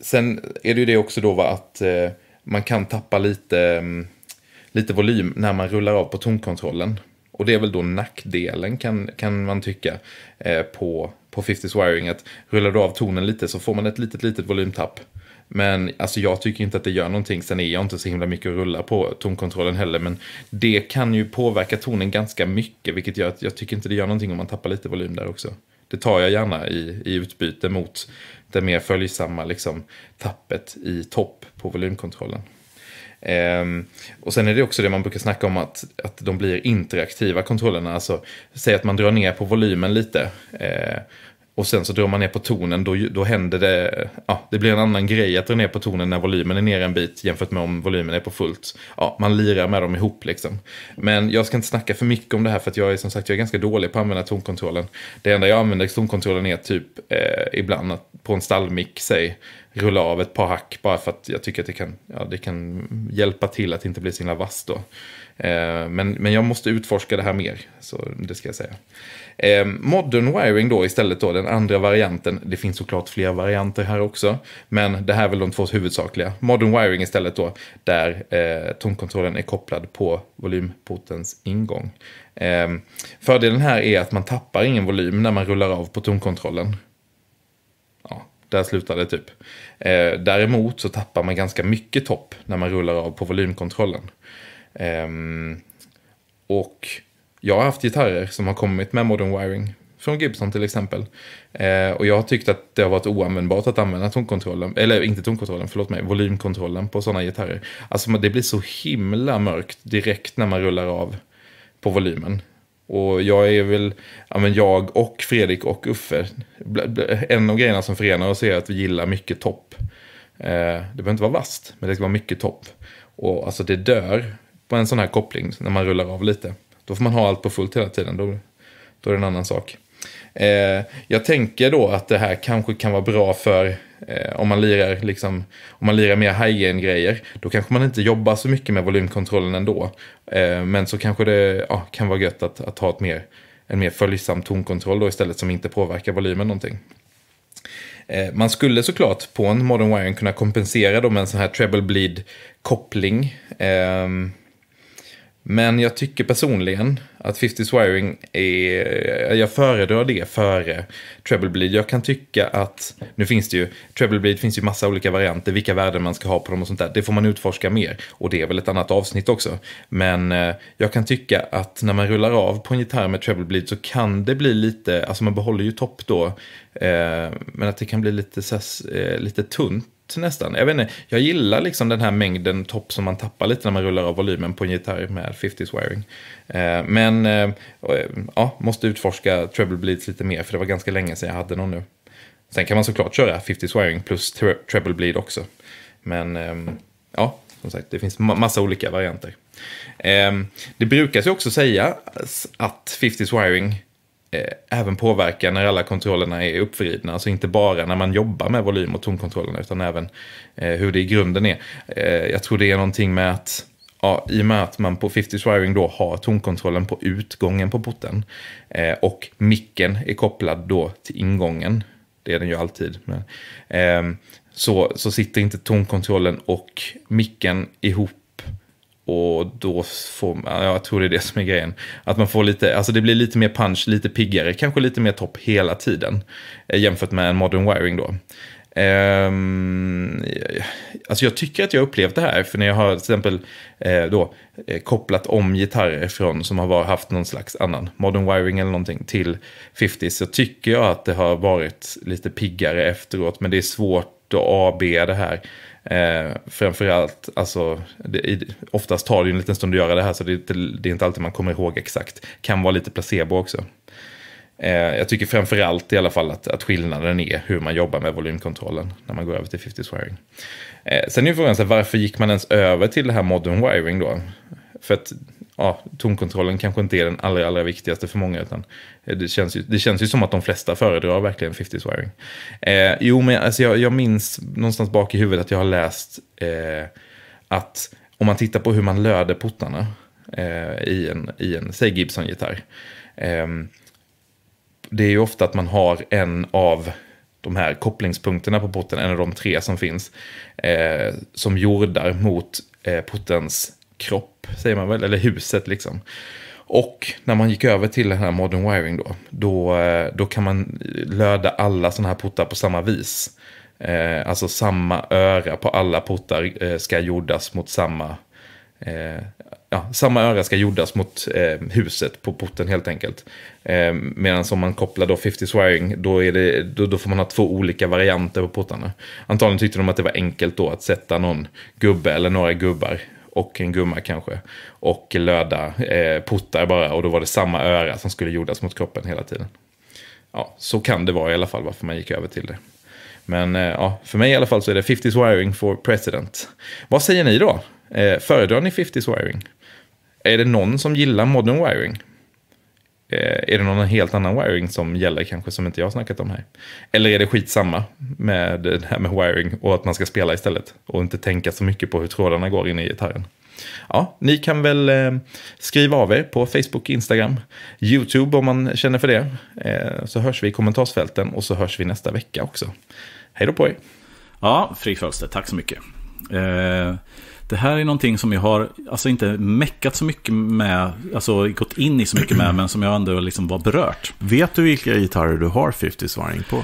sen är det ju det också då va, att eh, man kan tappa lite, mm, lite volym när man rullar av på tonkontrollen. Och det är väl då nackdelen kan, kan man tycka eh, på, på 50s wiring. Att rullar du av tonen lite så får man ett litet, litet volymtapp. Men alltså jag tycker inte att det gör någonting. Sen är jag inte så himla mycket att rulla på tonkontrollen heller. Men det kan ju påverka tonen ganska mycket. Vilket gör att jag tycker inte det gör någonting om man tappar lite volym där också det tar jag gärna i, i utbyte mot det mer följsamma liksom, tappet i topp på volymkontrollen. Ehm, och sen är det också det man brukar snacka om att, att de blir interaktiva kontrollerna. Alltså, säg att man drar ner på volymen lite. Eh, och sen så drar man ner på tonen, då, då händer det, ja, det blir en annan grej att dra ner på tonen när volymen är ner en bit jämfört med om volymen är på fullt. Ja, man lirar med dem ihop liksom. Men jag ska inte snacka för mycket om det här för att jag är som sagt jag är ganska dålig på att använda tonkontrollen. Det enda jag använder tonkontrollen är typ eh, ibland att på en stallmick, säg, rulla av ett par hack bara för att jag tycker att det kan, ja, det kan hjälpa till att inte bli så himla vass då. Eh, men, men jag måste utforska det här mer, så det ska jag säga. Eh, modern wiring då istället då, den andra varianten. Det finns såklart fler varianter här också, men det här är väl de två huvudsakliga. Modern wiring istället då, där eh, tonkontrollen är kopplad på volymportens ingång. Eh, fördelen här är att man tappar ingen volym när man rullar av på tonkontrollen. Ja, där slutar det typ. Eh, däremot så tappar man ganska mycket topp när man rullar av på volymkontrollen. Ehm, och jag har haft gitarrer som har kommit med modern wiring. Från Gibson till exempel. Eh, och jag har tyckt att det har varit oanvändbart att använda tonkontrollen, eller inte tonkontrollen, förlåt mig, volymkontrollen på sådana gitarrer. Alltså det blir så himla mörkt direkt när man rullar av på volymen. Och jag är väl, ja men jag och Fredrik och Uffe, en av grejerna som förenar oss är att vi gillar mycket topp. Eh, det behöver inte vara vasst, men det ska vara mycket topp. Och alltså det dör på en sån här koppling när man rullar av lite. Då får man ha allt på fullt hela tiden. Då, då är det en annan sak. Eh, jag tänker då att det här kanske kan vara bra för eh, om man lirar liksom, om man lirar mer high-end grejer. Då kanske man inte jobbar så mycket med volymkontrollen ändå. Eh, men så kanske det ja, kan vara gött att, att ha ett mer, en mer följsam tonkontroll då istället som inte påverkar volymen någonting. Eh, man skulle såklart på en modern wire kunna kompensera då med en sån här treble bleed koppling. Um, ehm, men jag tycker personligen att 50 Wiring är, jag föredrar det före Treble Bleed. Jag kan tycka att, nu finns det ju, Treble Bleed finns ju massa olika varianter, vilka värden man ska ha på dem och sånt där. Det får man utforska mer och det är väl ett annat avsnitt också. Men eh, jag kan tycka att när man rullar av på en gitarr med Treble Bleed så kan det bli lite, alltså man behåller ju topp då, eh, men att det kan bli lite, eh, lite tunt nästan. Jag vet inte, jag gillar liksom den här mängden topp som man tappar lite när man rullar av volymen på en gitarr med 50s wiring. Eh, men eh, eh, ja, måste utforska treble bleeds lite mer för det var ganska länge sedan jag hade någon nu. Sen kan man såklart köra 50s wiring plus tre treble bleed också. Men ehm, ja, som sagt, det finns massa olika varianter. Ehm, det brukas ju också säga att 50s wiring Eh, även påverka när alla kontrollerna är uppvridna. Alltså inte bara när man jobbar med volym och tonkontrollerna utan även eh, hur det i grunden är. Eh, jag tror det är någonting med att ja, i och med att man på 50 Swiring då har tonkontrollen på utgången på porten eh, och micken är kopplad då till ingången, det är den ju alltid, men, eh, så, så sitter inte tonkontrollen och micken ihop och då får man, jag tror det är det som är grejen. Att man får lite, alltså det blir lite mer punch, lite piggare, kanske lite mer topp hela tiden. Eh, jämfört med en modern wiring då. Um, alltså jag tycker att jag upplevt det här, för när jag har till exempel eh, då, eh, kopplat om gitarrer från, som har var, haft någon slags annan, modern wiring eller någonting, till 50 så tycker jag att det har varit lite piggare efteråt, men det är svårt att AB det här. Eh, framförallt, alltså, det, oftast tar det ju en liten stund att göra det här så det är, inte, det är inte alltid man kommer ihåg exakt. Kan vara lite placebo också. Eh, jag tycker framförallt i alla fall att, att skillnaden är hur man jobbar med volymkontrollen när man går över till 50 wiring. Eh, sen är ju frågan, så här, varför gick man ens över till det här modern wiring då? För att ja, tonkontrollen kanske inte är den allra, allra viktigaste för många. Utan eh, det, känns ju, det känns ju som att de flesta föredrar verkligen 50 swearing. Eh, jo, men alltså jag, jag, minns någonstans bak i huvudet att jag har läst eh, att om man tittar på hur man löder portarna eh, i, en, i en, säg Gibson-gitarr. Ehm, det är ju ofta att man har en av de här kopplingspunkterna på botten, en av de tre som finns, eh, som jordar mot eh, portens kropp, säger man väl, eller huset liksom. Och när man gick över till den här modern wiring då, då, eh, då kan man löda alla sådana här portar på samma vis. Eh, alltså samma öra på alla portar eh, ska jordas mot samma... Eh, ja, samma öra ska jordas mot eh, huset på porten helt enkelt. Eh, medan om man kopplar då 50 swiring då, är det, då, då, får man ha två olika varianter på portarna. Antagligen tyckte de att det var enkelt då att sätta någon gubbe eller några gubbar och en gumma kanske. Och löda eh, puttar bara och då var det samma öra som skulle jordas mot kroppen hela tiden. Ja, så kan det vara i alla fall varför man gick över till det. Men eh, ja, för mig i alla fall så är det 50s wiring for president. Vad säger ni då? Eh, föredrar ni 50s wiring? Är det någon som gillar modern wiring? Eh, är det någon helt annan wiring som gäller kanske som inte jag har snackat om här? Eller är det skitsamma med det här med wiring och att man ska spela istället och inte tänka så mycket på hur trådarna går in i gitarren? Ja, ni kan väl eh, skriva av er på Facebook, Instagram, YouTube om man känner för det. Eh, så hörs vi i kommentarsfälten och så hörs vi nästa vecka också. Hej då på er! Ja, Fri tack så mycket. Eh, det här är någonting som jag har, alltså inte meckat så mycket med, alltså gått in i så mycket med, men som jag ändå liksom var berört. Vet du vilka gitarrer du har 50 Svaring på?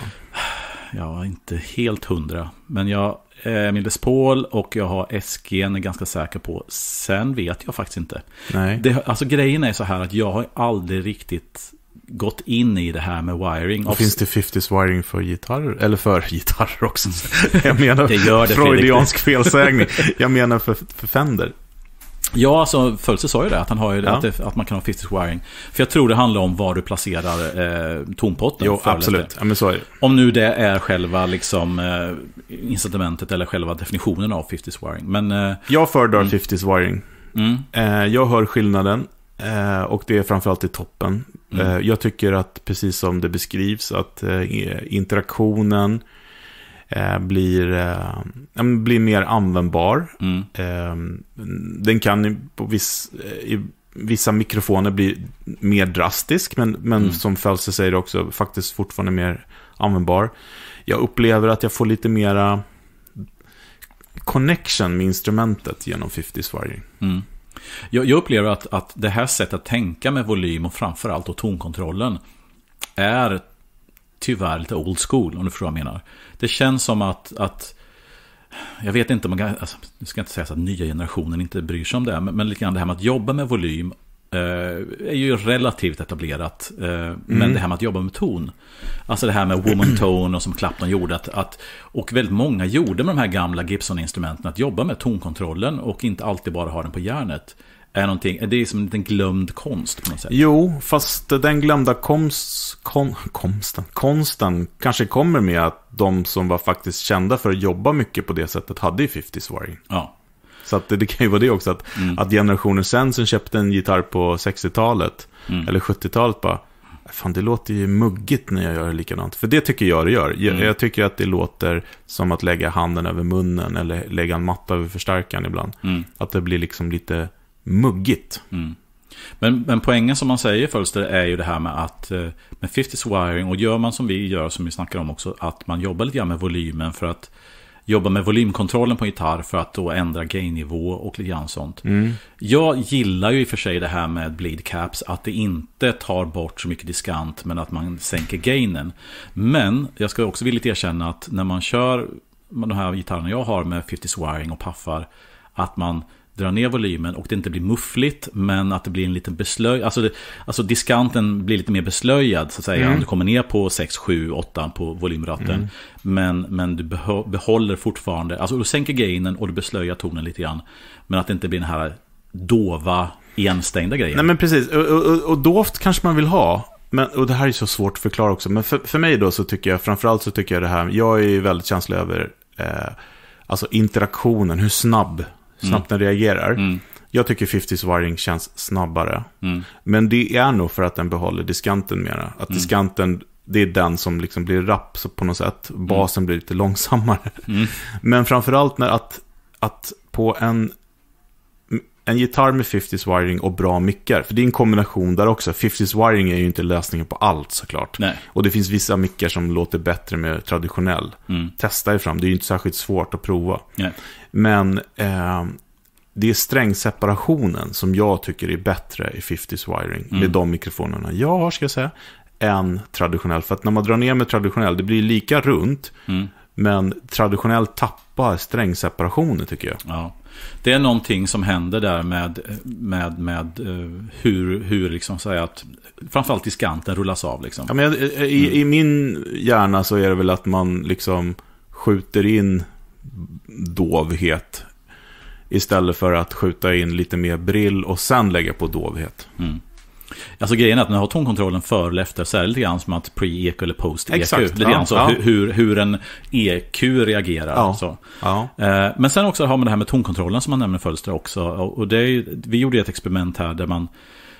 Jag Ja, inte helt hundra, men jag eh, min Les Paul och jag har SG är ganska säker på. Sen vet jag faktiskt inte. Nej. Det, alltså grejen är så här att jag har aldrig riktigt gått in i det här med wiring. Och finns det 50s wiring för gitarrer? Eller för gitarrer också. Mm. Jag menar, det gör det, freudiansk felsägning. Jag menar för, för Fender. Ja, alltså Fölse sa ju det, att, han har ju ja. att, det, att, man kan ha 50 s wiring. För jag tror det handlar om var du placerar eh, tompotten. Jo, absolut. Ja, om nu det är själva liksom, eh, incitamentet eller själva definitionen av 50 s wiring. Men, eh, jag föredrar mm. 50 wiring. Mm. Eh, jag hör skillnaden. Eh, och det är framförallt i toppen. Mm. Eh, jag tycker att, precis som det beskrivs, att eh, interaktionen eh, blir, eh, mm, blir mer användbar. Mm. Ehm, den kan på viss, eh, i vissa mikrofoner bli mer drastisk, men, men mm. som Felser säger också, faktiskt fortfarande mer användbar. Jag upplever att jag får lite mera connection med instrumentet genom 50 swiring Mm. Jag, jag upplever att, att det här sättet att tänka med volym och framförallt och tonkontrollen är tyvärr lite old school, om du förstår vad jag menar. Det känns som att, att jag vet inte, man kan, alltså, jag ska inte säga så att nya generationen inte bryr sig om det, men, men lite grann det här med att jobba med volym Eh, är ju relativt etablerat. Eh, mm. Men det här med att jobba med ton. Alltså det här med woman tone och som Clapton gjorde. Att, att, och väldigt många gjorde med de här gamla Gibson-instrumenten. Att jobba med tonkontrollen och inte alltid bara ha den på järnet. Är någonting, det är som en liten glömd konst på något sätt. Jo, fast den glömda konst, kon, konsten, konsten kanske kommer med att de som var faktiskt kända för att jobba mycket på det sättet hade ju 50s wiring. Ja. Så att det, det, kan ju vara det också, att, mm. att generationen sen som köpte en gitarr på 60-talet, mm. eller 70-talet bara, fan det låter ju muggigt när jag gör likadant. För det tycker jag det gör. Jag, mm. jag, tycker att det låter som att lägga handen över munnen eller lägga en matta över förstärkaren ibland. Mm. Att det blir liksom lite muggigt. Mm. Men, men, poängen som man säger först är ju det här med att eh, med 50s wiring och gör man som vi gör som vi snackar om också att man jobbar lite grann med volymen för att jobba med volymkontrollen på gitarr för att då ändra gainnivå och lite grann sånt. Mm. Jag gillar ju i och för sig det här med bleed caps, att det inte tar bort så mycket diskant men att man sänker gainen. Men jag ska också villigt erkänna att när man kör med de här gitarrerna jag har med 50s wiring och paffar, att man drar ner volymen och det inte blir muffligt men att det blir en liten beslöj, alltså, det, alltså diskanten blir lite mer beslöjad så att säga. Mm. Du kommer ner på 6, 7, 8 på volymratten. Mm. Men, men du behåller fortfarande, alltså du sänker gainen och du beslöjar tonen lite grann. Men att det inte blir den här dova, igenstängda grejen. Nej men precis, och, och, och dovt kanske man vill ha. Men, och det här är så svårt att förklara också, men för, för mig då så tycker jag, framförallt så tycker jag det här, jag är ju väldigt känslig över eh, alltså interaktionen, hur snabb snabbt den reagerar. Mm. Jag tycker 50s wiring känns snabbare. Mm. Men det är nog för att den behåller diskanten mera. Att mm. diskanten, det är den som liksom blir rapp på något sätt. Mm. Basen blir lite långsammare. Mm. Men framförallt när att, att på en en gitarr med 50s wiring och bra mickar. För det är en kombination där också. 50s wiring är ju inte lösningen på allt såklart. Nej. Och det finns vissa mickar som låter bättre med traditionell. Mm. Testa er fram, det är ju inte särskilt svårt att prova. Nej. Men eh, det är strängseparationen som jag tycker är bättre i 50s wiring. Mm. Med de mikrofonerna jag har, ska jag säga, än traditionell. För att när man drar ner med traditionell, det blir lika runt. Mm. Men traditionellt tappar bara strängseparationer tycker jag. Ja. Det är någonting som händer där med, med, med eh, hur, hur liksom säga att framförallt diskanten rullas av. Liksom. Ja, men eh, i, I mm. min hjärna så är det väl att man liksom skjuter in dovhet istället för att skjuta in lite mer brill och sen lägga på dovhet. Mm. Alltså grejen är att när du har tonkontrollen före eller efter så är det lite grann som att pre-EQ eller post-EQ. Exakt. Lite grann så ja, Hur, hur en EQ reagerar. Ja, så. Eh, men sen också har man det här med tonkontrollen som man nämner förut också. Och det är, vi gjorde ett experiment här där man,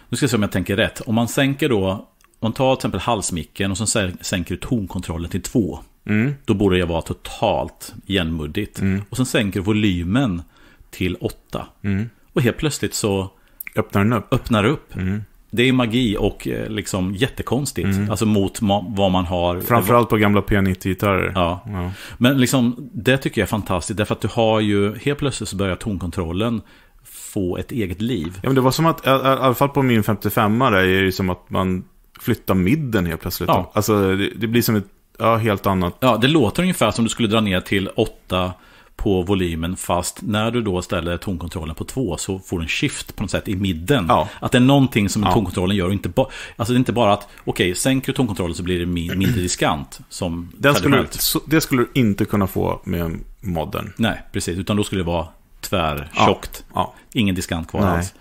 nu ska jag se om jag tänker rätt. Om man sänker då, om man tar till exempel halsmicken och sen sänker du tonkontrollen till två. Mm. Då borde det vara totalt igenmuddigt. Mm. Och sen sänker du volymen till åtta. Mm. Och helt plötsligt så öppnar den upp. Öppnar upp. Mm. Det är magi och eh, liksom jättekonstigt. Mm. Alltså mot ma- vad man har. Framförallt på gamla P90-gitarrer. Ja. ja. Men liksom, det tycker jag är fantastiskt. Därför att du har ju, helt plötsligt så börjar tonkontrollen få ett eget liv. Ja, men det var som att, i alla fall på min 55 är det som att man flyttar midden helt plötsligt. Ja. Alltså, det, det blir som ett ja, helt annat. Ja, det låter ungefär som du skulle dra ner till 8 på volymen fast när du då ställer tonkontrollen på två så får du en shift på något sätt i midden. Ja. Att det är någonting som ja. tonkontrollen gör och inte bara... Alltså det är inte bara att, okej, okay, sänker du tonkontrollen så blir det mindre diskant. Som det, skulle, det skulle du inte kunna få med modden. Nej, precis. Utan då skulle det vara tvärtjockt. Ja. Ingen diskant kvar Nej. alls.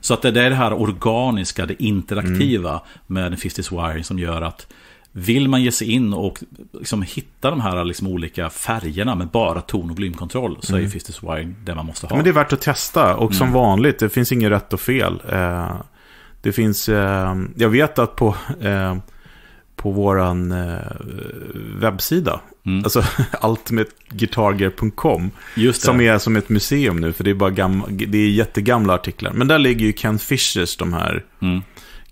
Så att det är det här organiska, det interaktiva mm. med en Fistis Wiring som gör att vill man ge sig in och liksom hitta de här liksom olika färgerna med bara ton och volymkontroll så mm. är Fist is Wire det man måste ha. Men det är värt att testa och som mm. vanligt, det finns inget rätt och fel. Eh, det finns, eh, jag vet att på, eh, på våran webbsida, mm. alltså ultimateguitargear.com, som är som ett museum nu, för det är, bara gamla, det är jättegamla artiklar. Men där ligger ju Ken Fishers de här mm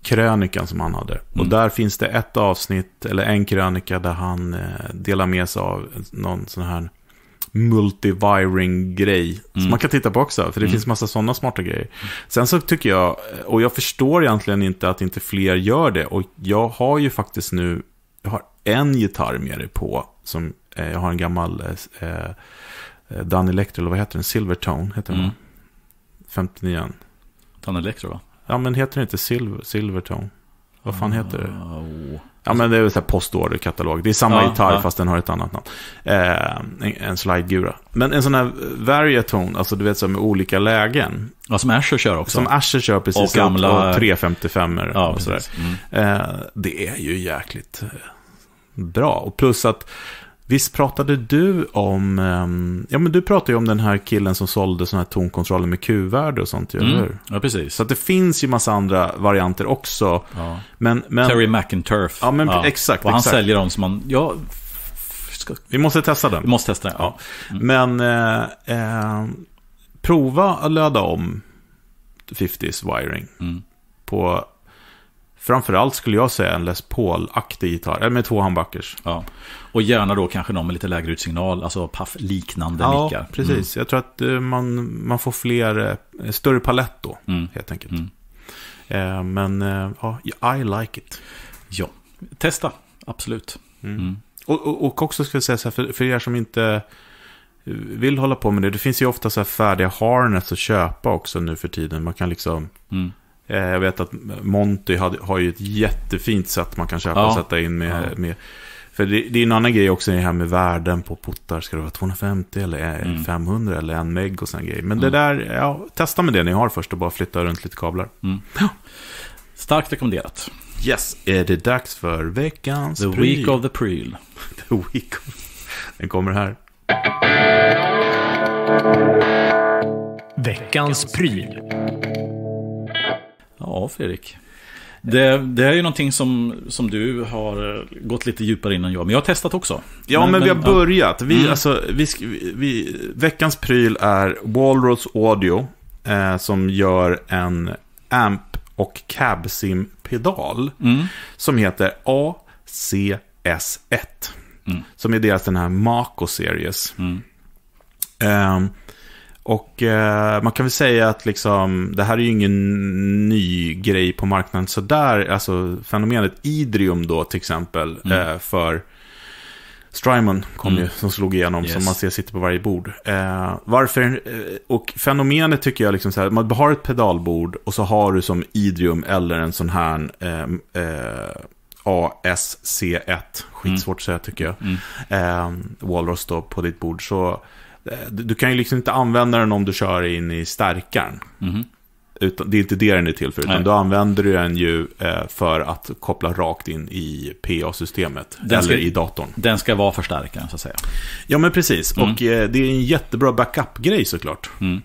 krönikan som han hade. Mm. Och där finns det ett avsnitt, eller en krönika, där han eh, delar med sig av någon sån här multiviring-grej. Mm. Som man kan titta på också, för det mm. finns massa sådana smarta grejer. Sen så tycker jag, och jag förstår egentligen inte att inte fler gör det. Och jag har ju faktiskt nu, jag har en gitarr med dig på. Som, eh, jag har en gammal eh, eh Dan Electro, eller vad heter den? Silvertone heter den mm. 59. Dan Electro va? Ja men heter det inte Silver, Silvertone? Vad fan heter det? Ja men det är väl så här postorderkatalog. Det är samma ja, gitarr ja. fast den har ett annat namn. Eh, en, en slidegura. Men en sån här variatone, alltså du vet så här, med olika lägen. Ja, som Asher kör också. Som Asher kör precis. Och gamla... Och 355 er ja, och sådär. Mm. Eh, det är ju jäkligt eh, bra. Och plus att Visst pratade du om, ehm, ja men du pratade ju om den här killen som sålde sådana här tonkontroller med Q-värde och sånt, mm. hur? Ja, precis. Så att det finns ju massa andra varianter också. Ja. Men, men, Terry McInturf. Ja, men ja. exakt. Och han exakt. säljer dem som man, ja, ska... Vi måste testa den. Vi måste testa den, ja. Mm. Men, eh, eh, prova att löda om 50s wiring. Mm. På framförallt skulle jag säga en Les Paul-aktig gitarr, eller med två handbackers. Ja. Och gärna då kanske någon med lite lägre utsignal, alltså paff-liknande ja, nickar. Ja, precis. Mm. Jag tror att eh, man, man får fler, eh, större palett då, mm. helt enkelt. Mm. Eh, men eh, ja, I like it. Ja, testa, absolut. Mm. Mm. Och, och, och, också ska jag säga så här, för, för er som inte vill hålla på med det, det finns ju ofta så här färdiga harness att köpa också nu för tiden. Man kan liksom... Mm. Eh, jag vet att Monty hade, har ju ett jättefint sätt man kan köpa ja. och sätta in med... Ja. med för det, det, är en annan grej också, det här med värden på puttar. Ska det vara 250 eller mm. 500 eller en meg och sådana grejer. Men mm. det där, ja, testa med det ni har först och bara flytta runt lite kablar. Mm. Ja. Starkt rekommenderat. Yes, är det dags för veckans The pryl. Week of the Pryl. the Week of... Den kommer här. Veckans pryl. Ja, Fredrik. Det, det, är ju någonting som, som du har gått lite djupare in än jag, men jag har testat också. Ja, men, men vi har men, börjat. Vi, mm. alltså, vi, vi, veckans pryl är Walrus Audio, eh, som gör en amp och cabsim-pedal, mm. som heter ACS1, mm. som är deras den här Mako Series. Um, mm. ehm, och eh, man kan väl säga att liksom, det här är ju ingen ny grej på marknaden Så där, Alltså fenomenet Idrium då till exempel mm. eh, för Strymon kom mm. ju, som slog igenom, yes. som man ser sitter på varje bord. Eh, varför, eh, och fenomenet tycker jag liksom så här, man har ett pedalbord och så har du som Idrium eller en sån här eh, eh, ASC1, skitsvårt mm. att säga tycker jag, mm. Walrus då på ditt bord. Så Eh, du kan ju liksom inte använda den om du kör in i stärkaren. Mm. Utan, det är inte det den är till för, utan Nej. då använder du den ju eh, för att koppla rakt in i PA-systemet, eller i datorn. Den ska vara förstärkaren, så att säga. Ja, men precis. Mm. Och eh, det är en jättebra backup-grej såklart. Mm.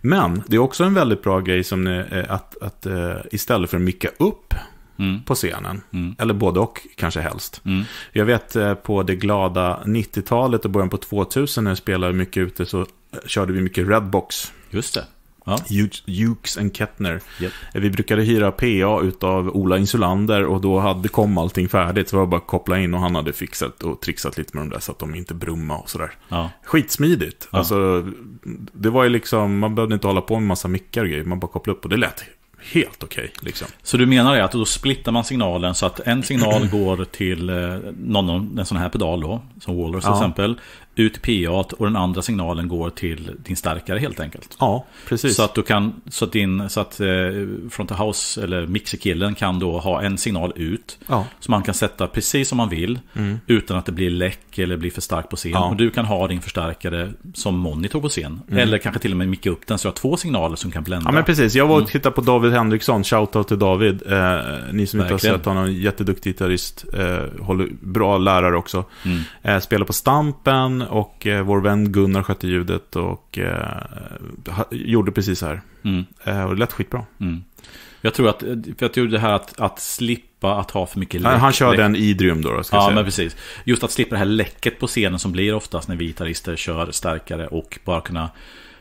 Men det är också en väldigt bra grej som ni, att, att istället för att micka upp mm. på scenen. Mm. Eller både och kanske helst. Mm. Jag vet eh, på det glada 90-talet och början på 2000 när jag spelade mycket ute så eh, körde vi mycket Redbox. Just det. Ja. Hughes and Kettner. Yep. Vi brukade hyra PA utav Ola Insulander och då hade, kom allting färdigt. Så det var bara att koppla in och han hade fixat och trixat lite med dem där så att de inte brumma och sådär. Ja. Skitsmidigt. Ja. Alltså, det var ju liksom, man behövde inte hålla på med massa mickar och grejer. Man bara kopplade upp och det lät helt okej. Okay, liksom. Så du menar att då splittar man signalen så att en signal går till eh, någon, en sån här pedal då, som Wallers ja. till exempel ut PA och den andra signalen går till din stärkare helt enkelt. Ja, precis. Så att, du kan, så att, din, så att eh, front of house eller mixerkillen kan då ha en signal ut. Ja. Som man kan sätta precis som man vill. Mm. Utan att det blir läck eller blir för starkt på scen. Ja. Och du kan ha din förstärkare som monitor på scen. Mm. Eller kanske till och med micka upp den så du har två signaler som kan blända. Ja, men precis. Jag var och mm. tittade på David Henriksson. Shoutout till David. Eh, ni som Verkligen. inte har sett honom, jätteduktig gitarrist. Eh, håller, bra lärare också. Mm. Eh, spelar på Stampen och eh, vår vän Gunnar skötte ljudet och eh, ha, gjorde precis så här. Mm. Eh, och det lät skitbra. Mm. Jag tror att, för jag tror det här att, att slippa att ha för mycket läck. Han körde en idrium då, då ska Ja, säga. men precis. Just att slippa det här läcket på scenen som blir oftast när vi gitarrister kör starkare och bara kunna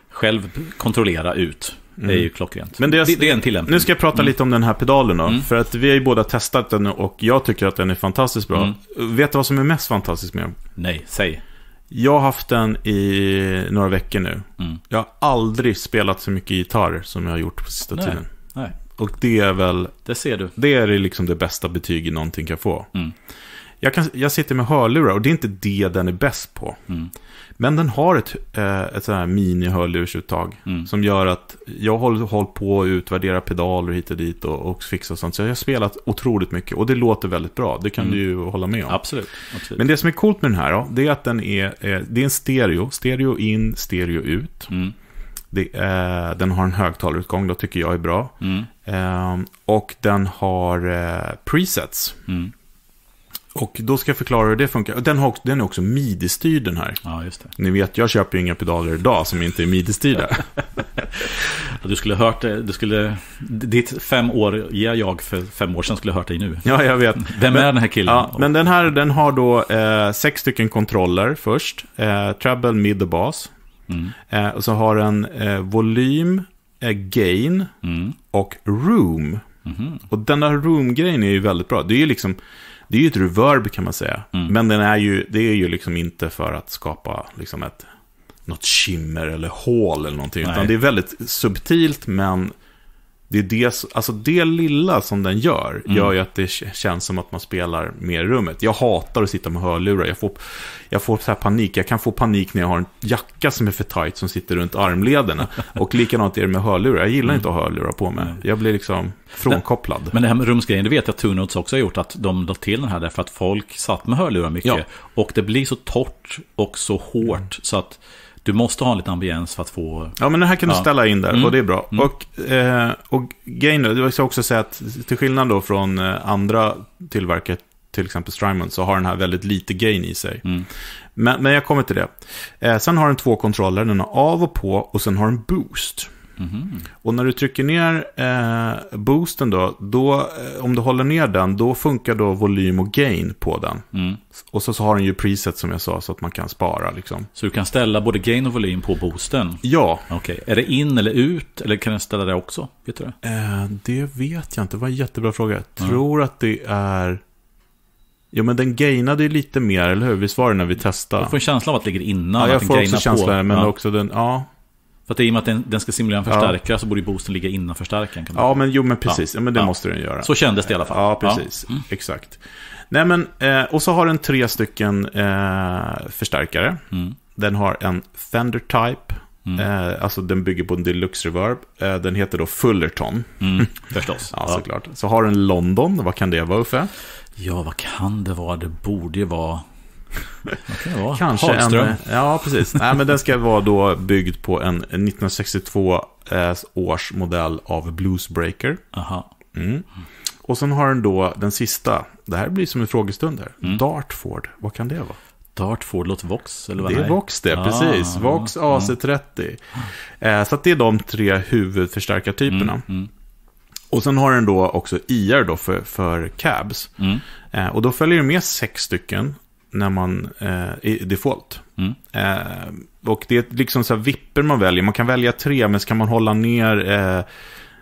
själv kontrollera ut. Mm. Det är ju klockrent. Men det är, det, är en tillämpning. Nu ska jag prata mm. lite om den här pedalen då. Mm. För att vi har ju båda testat den och jag tycker att den är fantastiskt bra. Mm. Vet du vad som är mest fantastiskt med den? Nej, säg. Jag har haft den i några veckor nu. Mm. Jag har aldrig spelat så mycket gitarr som jag har gjort på sista Nej. tiden. Nej. Och det är väl... Det ser du. Det är liksom det bästa betyg någonting kan få. Mm. Jag, kan, jag sitter med hörlurar och det är inte det den är bäst på. Mm. Men den har ett, eh, ett sånt här mini-hörlursuttag mm. som gör att jag har hållit på att utvärdera pedaler hit och dit och, och fixa sånt. Så jag har spelat otroligt mycket och det låter väldigt bra. Det kan mm. du ju hålla med om. Absolut. Absolut. Men det som är coolt med den här då, det är att den är, eh, det är en stereo. Stereo in, stereo ut. Mm. Det, eh, den har en högtalarutgång, då tycker jag är bra. Mm. Eh, och den har eh, presets. Mm. Och då ska jag förklara hur det funkar. Den, har, den är också midi-styrd den här. Ja, just det. Ni vet, jag köper ju inga pedaler idag som inte är midi-styrda. du skulle hört det, du skulle, ditt femåriga jag för fem år sedan skulle hört dig nu. Ja, jag vet. Vem men, är den här killen? Ja, men den här den har då eh, sex stycken kontroller först. Eh, treble, mid och bas. Mm. Eh, och så har den eh, volym, eh, gain mm. och room. Mm. Och den där room-grejen är ju väldigt bra. Det är ju liksom... Det är ju ett reverb kan man säga. Mm. Men den är ju, det är ju liksom inte för att skapa liksom ett, något skimmer eller hål eller någonting. Nej. Utan det är väldigt subtilt men det är det, alltså det lilla som den gör, mm. gör ju att det känns som att man spelar mer i rummet. Jag hatar att sitta med hörlurar, jag får, jag får så panik. Jag kan få panik när jag har en jacka som är för tight som sitter runt armlederna. Och likadant är det med hörlurar, jag gillar mm. inte att ha hörlurar på mig. Mm. Jag blir liksom frånkopplad. Men det här med rumsgrejen, det vet jag att Tunotes också har gjort, att de la till den här därför att folk satt med hörlurar mycket. Ja. Och det blir så torrt och så hårt mm. så att du måste ha lite ambiens för att få... Ja, men det här kan du ja. ställa in där mm. och det är bra. Mm. Och, eh, och grejen då, jag ska också säga att till skillnad då från eh, andra tillverkare, till exempel Strymon, så har den här väldigt lite gain i sig. Mm. Men, men jag kommer till det. Eh, sen har den två kontroller, den har av och på och sen har den boost. Mm. Och när du trycker ner eh, boosten då, då, eh, om du håller ner den, då funkar då volym och gain på den. Mm. Och så, så har den ju preset som jag sa, så att man kan spara liksom. Så du kan ställa både gain och volym på boosten? Ja. Okej, okay. är det in eller ut, eller kan den ställa det också? Vet du det? Eh, det vet jag inte, det var en jättebra fråga. Jag mm. tror att det är... Jo, men den gainade ju lite mer, eller hur? Visst var det när vi testade? Jag får en känsla av att det ligger innan. Ja, jag får också känslan, men ja. också den, ja. För att i och med att den, den ska simulera en förstärkare ja. så borde boosten ligga innan förstärkaren. Kan ja, men jo, men precis. Ja. ja men det ja. måste den göra. Så kändes det i alla fall. Ja, precis. Mm. Exakt. Nej, men, eh, och så har den tre stycken eh, förstärkare. Mm. Den har en Fender Type. Mm. Eh, alltså den bygger på en deluxe reverb. Eh, den heter då Fullerton. Mm, förstås. ja, såklart. Så har den London. Vad kan det vara, Uffe? Ja, vad kan det vara? Det borde ju vara Okay, Kanske Hagström. en... Eh, ja, precis. Nej, men den ska vara då byggd på en 1962 eh, års modell av Bluesbreaker. Aha. Mm. Och sen har den då den sista. Det här blir som en frågestund här. Mm. Dartford, vad kan det vara? Dartford låter Vox, eller vad det är? Det är Vox det, ah, precis. Vox AC30. Mm. Ah. Eh, så det är de tre huvudförstärkartyperna. Mm, mm. Och sen har den då också IR då för, för cabs. Mm. Och då följer det med sex stycken när man eh, i default. Mm. Eh, och det är liksom så här vipper man väljer. Man kan välja tre, men så kan man hålla ner eh,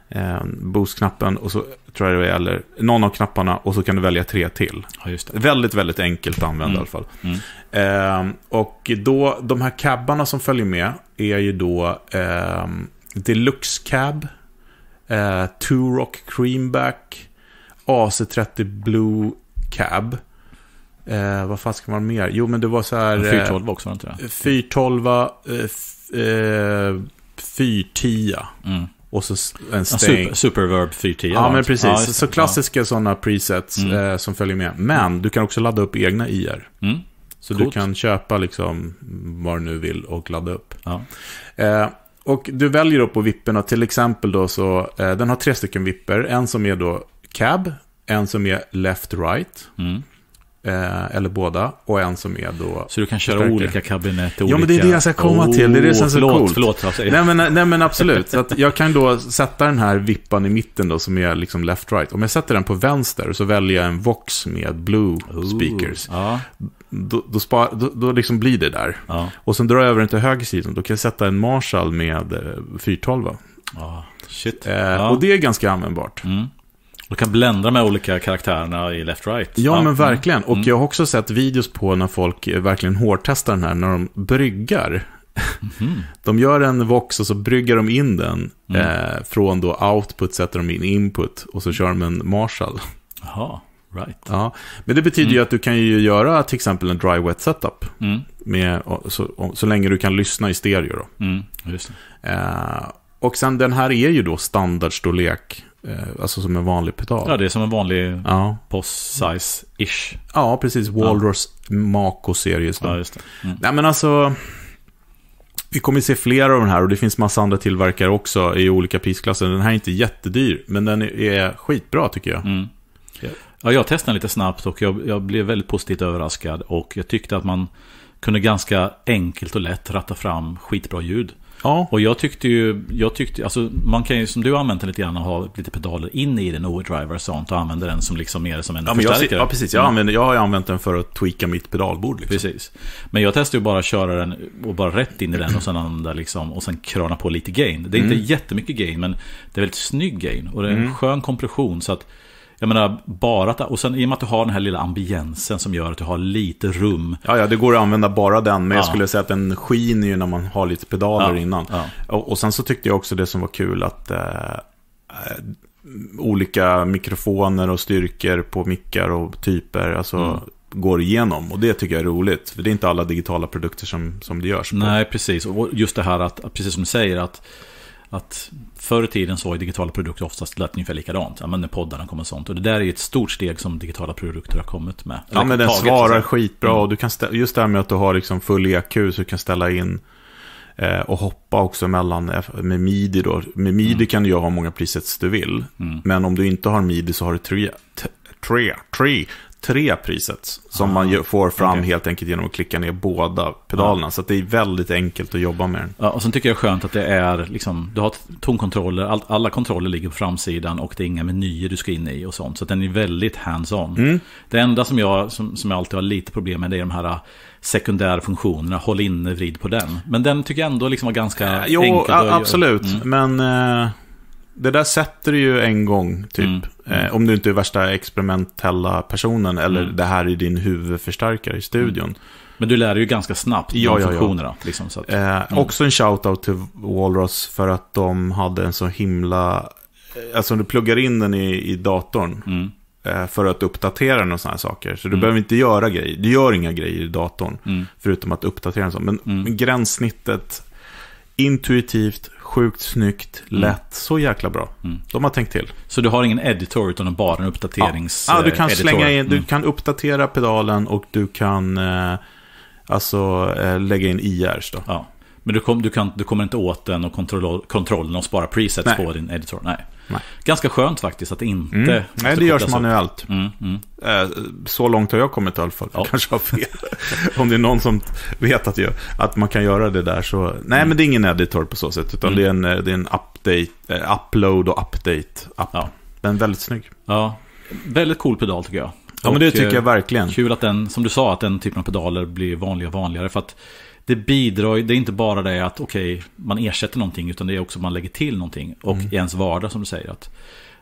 eh, boost och så tror jag det är, eller någon av knapparna och så kan du välja tre till. Ja, Väldigt, väldigt enkelt att använda mm. i alla fall. Mm. Eh, och då, de här cabbarna som följer med är ju då eh, Deluxe Cab, eh, Two Rock Creamback, AC30 Blue Cab. Eh, vad fan ska man mer? Jo, men det var så här... 412 eh, också, var det inte det? 412, eh, 410. Eh, mm. Och så en stäng. super, superverb 410. Ja, men precis. Ja, så klassiska ja. sådana presets mm. eh, som följer med. Men du kan också ladda upp egna IR. Mm. Så Coolt. du kan köpa liksom vad du nu vill och ladda upp. Ja. Eh, och du väljer då på vipporna, till exempel då så, eh, den har tre stycken vipper. En som är då cab, en som är left-right. Mm. Eh, eller båda. Och en som är då... Så du kan köra förstärker. olika kabinett? Olika... Ja, men det är det jag ska komma oh, till. Det är det som är så förlåt, coolt. Förlåt, alltså. nej, men, nej, men absolut. Så jag kan då sätta den här vippan i mitten då, som är liksom left-right. Om jag sätter den på vänster och så väljer jag en Vox med blue speakers. Oh, Då, då, spa, då, då liksom blir det där. Ah. Och sen drar jag över den till höger sidan. Då kan jag sätta en Marshall med 412. Ah, eh, shit. Eh, och det är ganska användbart. Mm. Du kan blända med olika karaktärerna i left-right. Ja, ja, men verkligen. Mm. Och mm. jag har också sett videos på när folk eh, verkligen hårdtestar den här, när de bryggar. Mm. De gör en vox och så bryggar de in den. Mm. Eh, från då output sätter de in input och så kör de en marshall. Jaha, right. Ja, men det betyder ju mm. att du kan ju göra till exempel en dry wet setup. Mm. Med, så, så länge du kan lyssna i stereo då. Eh, och sen den här är ju då standardstorlek Eh, alltså som en vanlig pedal. Ja, det är som en vanlig ja. Boss-size-ish. Ja, precis. Walrus ja. Mako-series. Ja, just det. Mm. Nej, men alltså... Vi kommer att se fler av de här och det finns massa andra tillverkare också i olika prisklasser. Den här är inte jättedyr, men den är skitbra tycker jag. Mm. Ja, jag testade lite snabbt och jag, jag, blev väldigt positivt överraskad. Och jag tyckte att man kunde ganska enkelt och lätt ratta fram skitbra ljud. Ja. Och jag tyckte ju, jag tyckte, alltså man kan ju som du har använt den lite grann och ha lite pedaler in i den overdriver och sånt och använder den som liksom mer som en ja, förstärkare. Jag, ja, precis. Jag, mm. använder, jag har använt den för att tweaka mitt pedalbord. Liksom. Precis. Men jag testade ju bara att köra den och bara rätt in i den och sen använda liksom, och sen kröna på lite gain. Det är mm. inte jättemycket gain, men det är väldigt snygg gain och det är en mm. skön kompression så att jag menar, bara att, och sen i och med att du har den här lilla ambiensen som gör att du har lite rum. Ja, ja det går att använda bara den, men ja. jag skulle säga att den skiner ju när man har lite pedaler ja. innan. Och, och, sen så tyckte jag också det som var kul att eh, olika mikrofoner och styrkor på mickar och typer, alltså mm går igenom. Och det tycker jag är roligt. För det är inte alla digitala produkter som, som det görs på. Nej, precis. Och just det här att, precis som du säger, att att förr i tiden så var digitala produkter oftast lät ungefär likadant. Ja, men när poddarna kom och sånt. Och det där är ett stort steg som digitala produkter har kommit med. ja, men den svarar alltså. skitbra. Mm. Och du kan just det här med att du har liksom full EQ så du kan ställa in eh, och hoppa också mellan, med midi då. Med midi mm. kan du ha hur många presets du vill. Mm. Men om du inte har midi så har du tre, tre, tre 3 priset. Som ah, man får fram okay. helt enkelt genom att klicka ner båda pedalerna. Ah. Så det är väldigt enkelt att jobba med den. Ja, och sen tycker jag skönt att det är liksom, du har tonkontroller, all, alla kontroller ligger på framsidan och det är inga menyer du ska in i och sånt. Så den är väldigt hands-on. Mm. Det enda som jag, som, som jag alltid har lite problem med det är de här sekundärfunktionerna, håll inne, vrid på den. Men den tycker jag ändå liksom var ganska ja, eh, jo, enkel. Jo, absolut. Mm. Men... Eh det där sätter du ju en gång, typ. Mm. Eh, om du inte är värsta experimentella personen eller mm. det här är din huvudförstärkare i studion. Mm. Men du lär dig ju ganska snabbt ja, de ja, funktionerna. Ja. Liksom, att, eh, mm. Också en shout-out till Walrus för att de hade en så himla... Eh, alltså du pluggar in den i, i datorn mm. eh, för att uppdatera den och sådana saker. Så du mm. behöver inte göra grejer. Du gör inga grejer i datorn förutom att uppdatera den. Men, men gränssnittet, intuitivt, Sjukt snyggt, mm. lätt, mm. så jäkla bra. Mm. De har tänkt till. Så du har ingen editor utan bara en uppdaterings... Ja, ah, du kan eh, slänga in, du mm. kan uppdatera pedalen och du kan eh, alltså eh, lägga in IRs då. Ja. Men du, kom, du, kan, du kommer inte åt den och kontroll, kontrollen och spara presets Nej. på din editor? Nej. Nej. Ganska skönt faktiskt att inte... Mm. Nej, det görs manuellt. Mm, mm. Eh, så långt har jag kommit i alla fall. Ja. kanske har fel. Om det är någon som vet att, jag, att man kan göra det där så... Nej, mm. men det är ingen editor på så sätt, utan mm. det, är en, eh, det är en update, eh, upload och update app. Ja. Men väldigt snygg. Ja, väldigt cool pedal tycker jag. Ja, men det tycker jag verkligen. Kul att den, som du sa, att den typen av pedaler blir vanligare och vanligare. För att det bidrar det är inte bara det att okej, okay, man ersätter någonting, utan det är också att man lägger till någonting. Och mm. i ens vardag som du säger, att,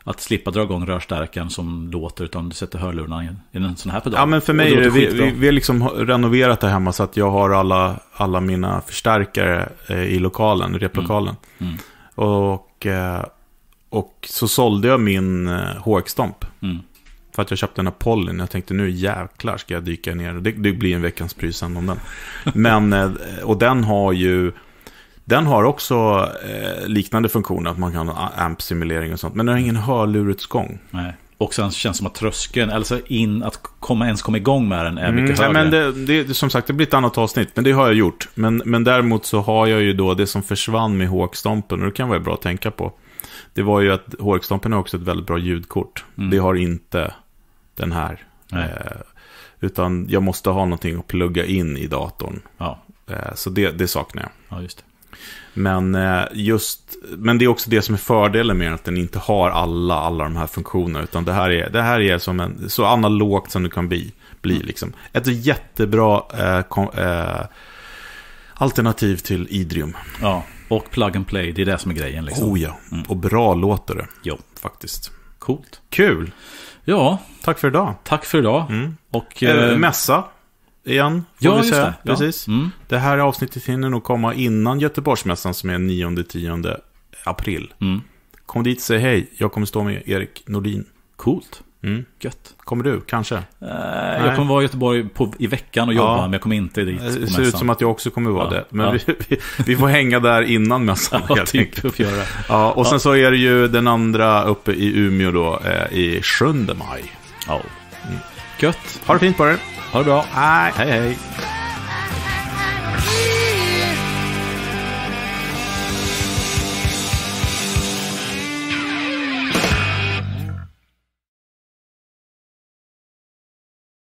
att slippa dra igång rörstärkaren som låter, utan du sätter hörlurarna i en sån här pedal. Ja, men för mig, det, vi, vi, vi har liksom renoverat det hemma så att jag har alla, alla mina förstärkare eh, i lokalen, replokalen. Mm. Mm. Och, eh, och så sålde jag min eh, håkstomp. Mm. För att jag köpte den här pollen. Jag tänkte nu jäklar ska jag dyka ner. Det, det blir en veckans pris sen om den. Men, eh, och den har ju... Den har också eh, liknande funktioner, att man kan ha amp-simulering och sånt. Men den har ingen hörlurutgång. Nej. Och sen känns det som att tröskeln, alltså in, att komma, ens komma igång med den är mm, mycket mm, högre. men det, det, som sagt, det blir ett annat avsnitt, men det har jag gjort. Men, men däremot så har jag ju då det som försvann med Håkstompen, och det kan vara bra att tänka på. Det var ju att Håkstompen har också ett väldigt bra ljudkort. Mm. Det har inte den här. Eh, utan jag måste ha någonting att plugga in i datorn. Ja. Eh, så det, det saknar jag. Ja, just det. Men, eh, just, men det är också det som är fördelen med att den inte har alla, alla de här funktionerna. Utan det här är, det här är som en, så analogt som det kan bli. bli mm. liksom. Ett jättebra eh, kom, eh, alternativ till Idrium. Ja, och plug and play, det är det som är grejen. Liksom. Oh ja, mm. och bra låter det. Jo. Faktiskt. Coolt. Kul. Ja. Tack för idag. Tack för idag. Mm. Och, eh, eh mässa igen. Får ja, vi säga. det. Precis. Ja. Mm. Det här avsnittet hinner nog komma innan Göteborgsmässan som är 9-10 april. Mm. Kom dit, och säg hej. Jag kommer stå med Erik Nordin. Coolt. Mm. Gött. Kommer du, kanske? Eh, jag kommer vara i Göteborg på, i veckan och jobba, ja. men jag kommer inte dit. Eh, på Det ser ut som att jag också kommer vara ja. det. Men ja. vi, vi, vi, får hänga där innan mässan, ja, helt typ enkelt. Göra. Ja, och sen så är det ju den andra uppe i Umeå då, eh, i 7 maj. Ja. Mm. Gött. Ha det fint på dig. Ha det bra. Hej, hej. hej.